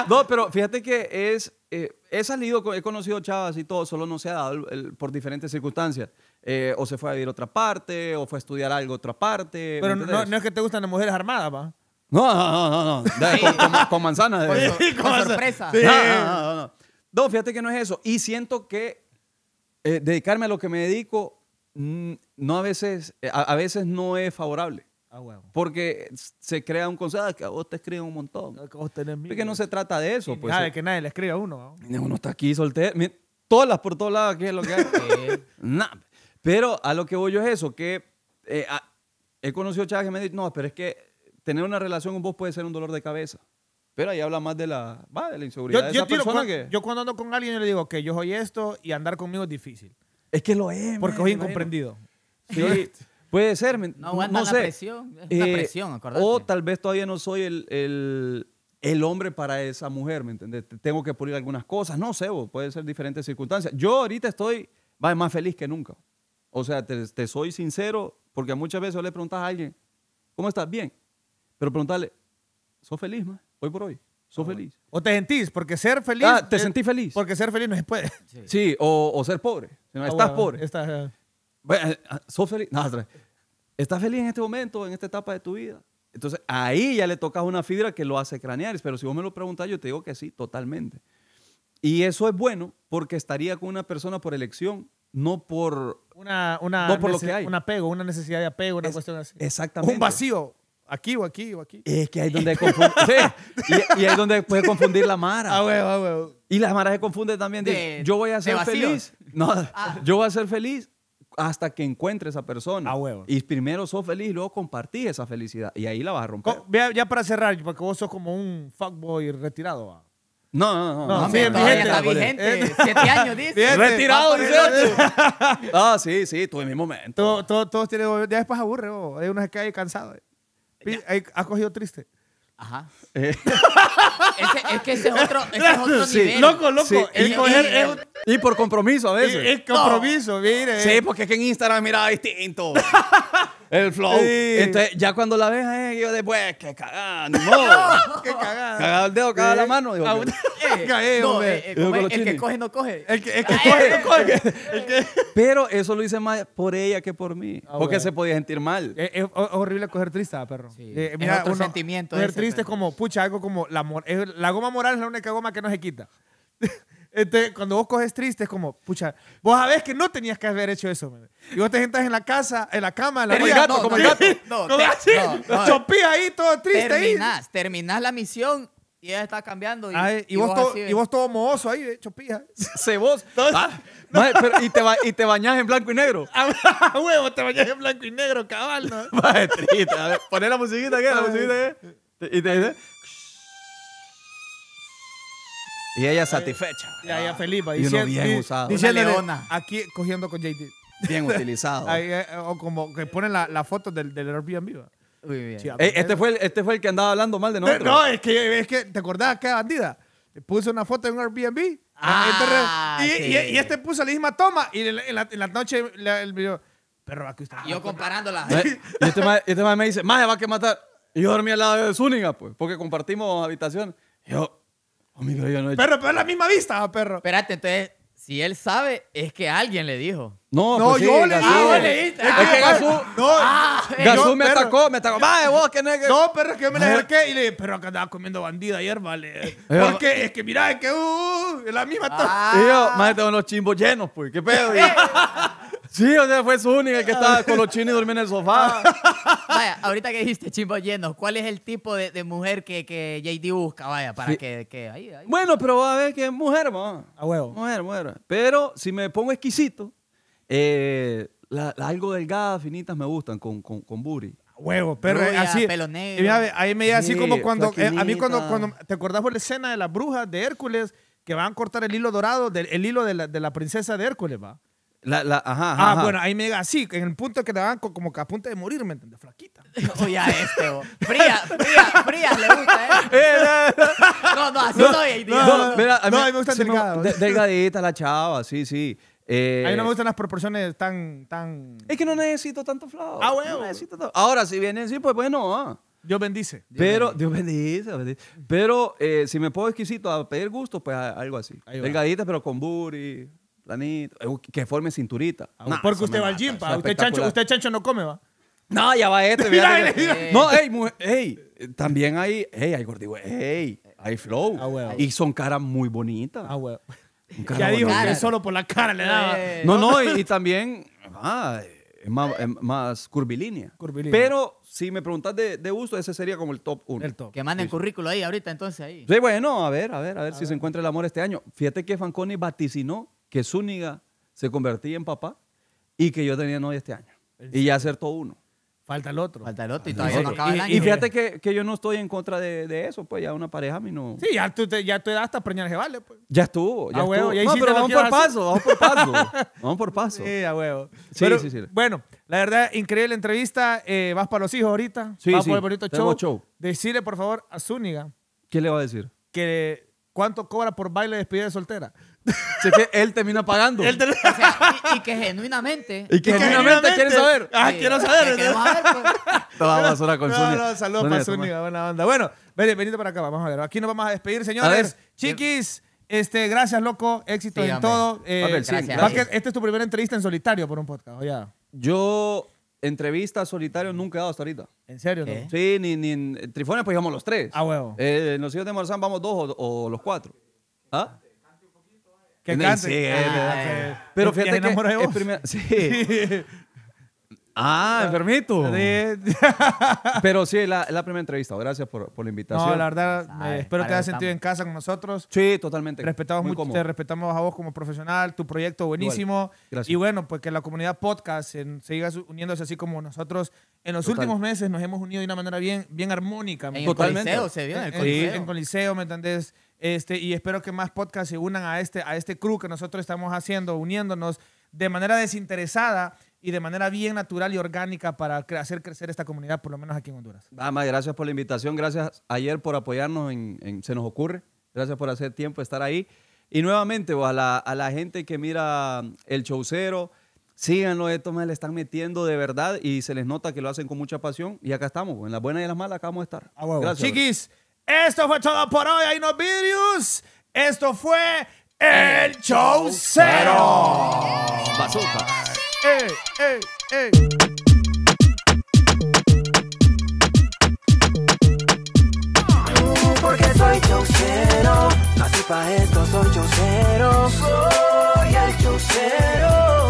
no, pero fíjate que es. Eh, he salido, he conocido chavas y todo, solo no se ha dado por diferentes circunstancias. Eh, o se fue a vivir a otra parte, o fue a estudiar algo a otra parte. Pero no, es que te gustan las mujeres armadas, va. No, no, no, no. con, con, manzanas. De, con, sorpresa. Sí. no, no, no. No, fíjate que no es eso. Y siento que eh, dedicarme a lo que me dedico mm, no a veces, eh, a, veces no es favorable. Ah, bueno. Porque se crea un concepto ah, que a vos te escriben un montón. Porque no se trata de eso. Pues, nada, de que nadie le escriba a uno. Uno está aquí soltero. todas las por todos lados ¿qué es lo que hay. Nada. Pero a lo que voy yo es eso, que eh, he conocido chavas que me dicen, no, pero es que tener una relación con vos puede ser un dolor de cabeza. Pero ahí habla más de la, inseguridad yo, de esa persona cuando, Yo cuando ando con alguien yo le digo, que yo soy esto y andar conmigo es difícil. Es que lo es, Porque soy incomprendido. puede ser. No, sé. La presión, es eh, presión, acordate. O tal vez todavía no soy el, hombre para esa mujer, ¿me entiendes? Tengo que pulir algunas cosas, no sé, vos, puede ser diferentes circunstancias. Yo ahorita estoy más feliz que nunca. O sea, te, soy sincero, porque muchas veces le preguntas a alguien, ¿cómo estás? Bien. Pero preguntarle, ¿sos feliz, más hoy por hoy. ¿Sos ah, feliz? O te sentís, porque ser feliz. Ah, te sentís feliz. Porque ser feliz no se puede. Sí, o, ser pobre. Ah, estás pobre. Estás, ah. bueno, eh, ¿Sos feliz? No, ¿Estás feliz en este momento, en esta etapa de tu vida? Entonces ahí ya le tocas una fibra que lo hace cranear. Pero si vos me lo preguntás, yo te digo que sí, totalmente. Y eso es bueno porque estaría con una persona por elección, no por, una, no por lo que hay. Un apego, una necesidad de apego, una cuestión así. Exactamente. Un vacío. Aquí o aquí o aquí. Es que ahí es donde confunde. sí, y, y, ahí es donde puede confundir la Mara. Ah, huevo, ah, huevo. Y la Mara se confunde también. De, yo voy a ser feliz. No, yo voy a ser feliz hasta que encuentre esa persona. Ah, huevo. Y primero sos feliz y luego compartís esa felicidad. Y ahí la vas a romper. Ya, para cerrar, porque vos sos como un fuckboy retirado. ¿va? No, no, no. no, no está vigente. vigente. Siete años, dice. Retirado, dice. ah, sí, sí, tuve mi momento. todos tienen... Ya después aburre, vos. Hay unos que hay cansados. Ha cogido triste? Ajá. Eh. es que ese es otro, es otro sí. nivel. Loco, loco. y, por compromiso a veces. Es compromiso, mire. Sí, porque es que en Instagram mira distinto. El flow. Entonces, ya cuando la ves, eh, yo después, que cagada, no. qué cagada. Cagado el dedo, cagada la mano. el que coge no coge. El que, ah, coge, no coge. Pero eso lo hice más por ella que por mí. Ah, porque se podía sentir mal. Es, eh, eh, horrible coger triste, perro. Sí. Eh, sentimiento Coger triste es como, pucha, algo como la, la goma moral es la única goma que no se quita. Entonces, cuando vos coges triste, es como, pucha, vos sabés que no tenías que haber hecho eso. Man. Y vos te sentás en la casa, en la cama, en la gato, no, como no, el gato. No, no, así, eh. chopías ahí todo triste. ahí. terminás la misión y ella está cambiando. Y, y, vos, todo, así, y vos todo mohoso ahí, chopía. Se vos. Ah, eh, pero, y, te ba y te bañás en blanco y negro. Ah, huevo, te bañás en blanco y negro, cabal. ¿no? Madre, triste. A ver, poné la musiquita, ¿qué? La musiquita, ¿qué? Y te dice, y ella satisfecha. Y ella Felipa Y uno bien usado. diciéndole, leona. aquí cogiendo con JD. Bien utilizado. Ahí, eh, o como que ponen la, la foto del, del Airbnb. Muy bien. Eh, este, fue el, este fue el que andaba hablando mal de nosotros. no, es que, es que, ¿te acordás que bandida? Puso una foto en un Airbnb. Ah, ah este y, y- este puso la misma toma y en la, en la- noche le el video, perro, aquí está. Yo comparándola. Eh, y este mae este me dice, mae, va a que matar. Y yo dormí al lado de Zúñiga, pues, porque compartimos habitación. Y yo, pero no Perro, pero es la misma vista, ah, perro. Espérate, entonces, si él sabe, es que alguien le dijo. No, No, pues yo le dije. Ah, le Es que ah, ah, Gazú, me atacó, me atacó. vos, que no perro, pero es que yo me le acerqué y le dije, pero acá andaba comiendo bandida ayer, vale. Porque es que mira, es que uh, uh, uh, es la misma Más Y yo, tengo los chimbos llenos, pues, qué pedo. Sí, o sea, fue su única que estaba con los chinos y dormía en el sofá. Ah. Vaya, ahorita que dijiste chimbos llenos, ¿cuál es el tipo de, mujer que, que JD busca? Vaya, para que. Bueno, pero va a ver que es mujer, ¿no? A huevo. Mujer, mujer. Pero si me pongo exquisito, eh, la, algo delgadas, finitas me gustan con, con, con huevo, pero así. Pelo negro. ahí me llega así como cuando. Eh, a mí, cuando, ¿Te acordás por la escena de las brujas de Hércules que van a cortar el hilo dorado, del, el hilo de la, de la princesa de Hércules, va? La, la, ajá, ajá, ah, bueno, ahí me llega así, en el punto que te van como que a punto de morir, ¿me entiendes? Flaquita. Oye, oh, a este, Fría, fría, fría, le gusta, ¿eh? eh no, no, así no, estoy, no, no, a mí, me gustan delgaditas delgadita la chava, sí, sí. Eh, a mí no me gustan las proporciones tan, tan... Es que no necesito tanto flaco Ah, bueno. Ahora, si viene así, pues bueno, ah. Dios bendice. Pero, Dios bendice. Pero eh, si me puedo exquisito a pedir gusto, pues algo así. Delgadita, pero con booty. Eh, que forme cinturita. Ah, porque usted va al gym, Usted chancho, usted no come, va. No, ya va este. no, ey, mujer, también hay, hey hay gordito, ey, hay flow. Ah, y son caras muy bonitas. Ah, weón. Ya dijo que solo por la cara le daba. Eh. No, no, y, también, ah, es más, más curvilínea. Pero si me preguntas de, de, uso, ese sería como el top 1. El top. Que manden currículo ahí ahorita, entonces ahí. Sí, bueno, a ver, a ver, a ver si se encuentra el amor este año. Fíjate que Fanconi vaticinó que Zúñiga se convertía en papá y que yo tenía novia este año. Y ya acertó uno. Falta el otro. Falta el otro. Y, todavía no acaba el año. y fíjate que, que yo no estoy en contra de, de eso, pues ya una pareja a mí no. Sí, ya tú te, ya hasta preñar vale pues. Ya estuvo. Ya ah, huevo, estuvo. pero vamos por paso, vamos por paso. vamos por paso. Sí, a huevo. Sí, sí, sí, Bueno, la verdad, increíble entrevista. Eh, vas para los hijos ahorita. Sí, vas sí. por el bonito show. show. Decirle, por favor, a Zúñiga. ¿Qué le va a decir? Que cuánto cobra por baile de despedida de soltera. es que él termina pagando. y, que genuinamente. Y que, genuinamente, quieres saber. Ah, quiero saber. Te saber pues. Toda basura con no, saludos para Zúñiga, buena onda. Bueno, venid, para acá, vamos a ver. Aquí nos vamos a despedir, señores. Chiquis. Este, gracias, loco. Éxito en todo. Eh, gracias, Esta es tu primera entrevista en solitario por un podcast. ya. Yo entrevista solitario nunca he dado hasta ahorita. ¿En serio? Sí, ni, ni en Trifones pues íbamos los tres. Ah, huevo. Eh, en los hijos de Morzán vamos dos o, o los cuatro. ¿Ah? Que ah, pero fíjate que de vos? sí. Ah, enfermito. Pero sí, la, la primera entrevista. Gracias por, por la invitación. No, la verdad, espero que hayas sentido en casa con nosotros. Sí, totalmente. Respetamos Muy mucho, te respetamos a vos como profesional, tu proyecto buenísimo. Y bueno, pues que la comunidad podcast siga uniéndose así como nosotros. En los últimos meses nos hemos unido de una manera bien, bien armónica. En totalmente. el Coliseo se vio, en el Coliseo. ¿me entendés? Este, y espero que más podcasts se unan a este, a este crew que nosotros estamos haciendo, uniéndonos de manera desinteresada y de manera bien natural y orgánica para hacer crecer esta comunidad, por lo menos aquí en Honduras. más, gracias por la invitación, gracias ayer por apoyarnos en, Se nos ocurre, gracias por hacer tiempo, estar ahí. Y nuevamente, a la, a la gente que mira el showcero, síganlo, esto me le están metiendo de verdad y se les nota que lo hacen con mucha pasión. Y acá estamos, en las buenas y en las malas, acabamos vamos a estar. Gracias. Chiquis. Esto fue todo por hoy. Hay no videos. Esto fue El Show Cero. Bazooka. Eh, eh, ey. Porque soy chaucero, así pa' esto soy chaucero, soy el chaucero.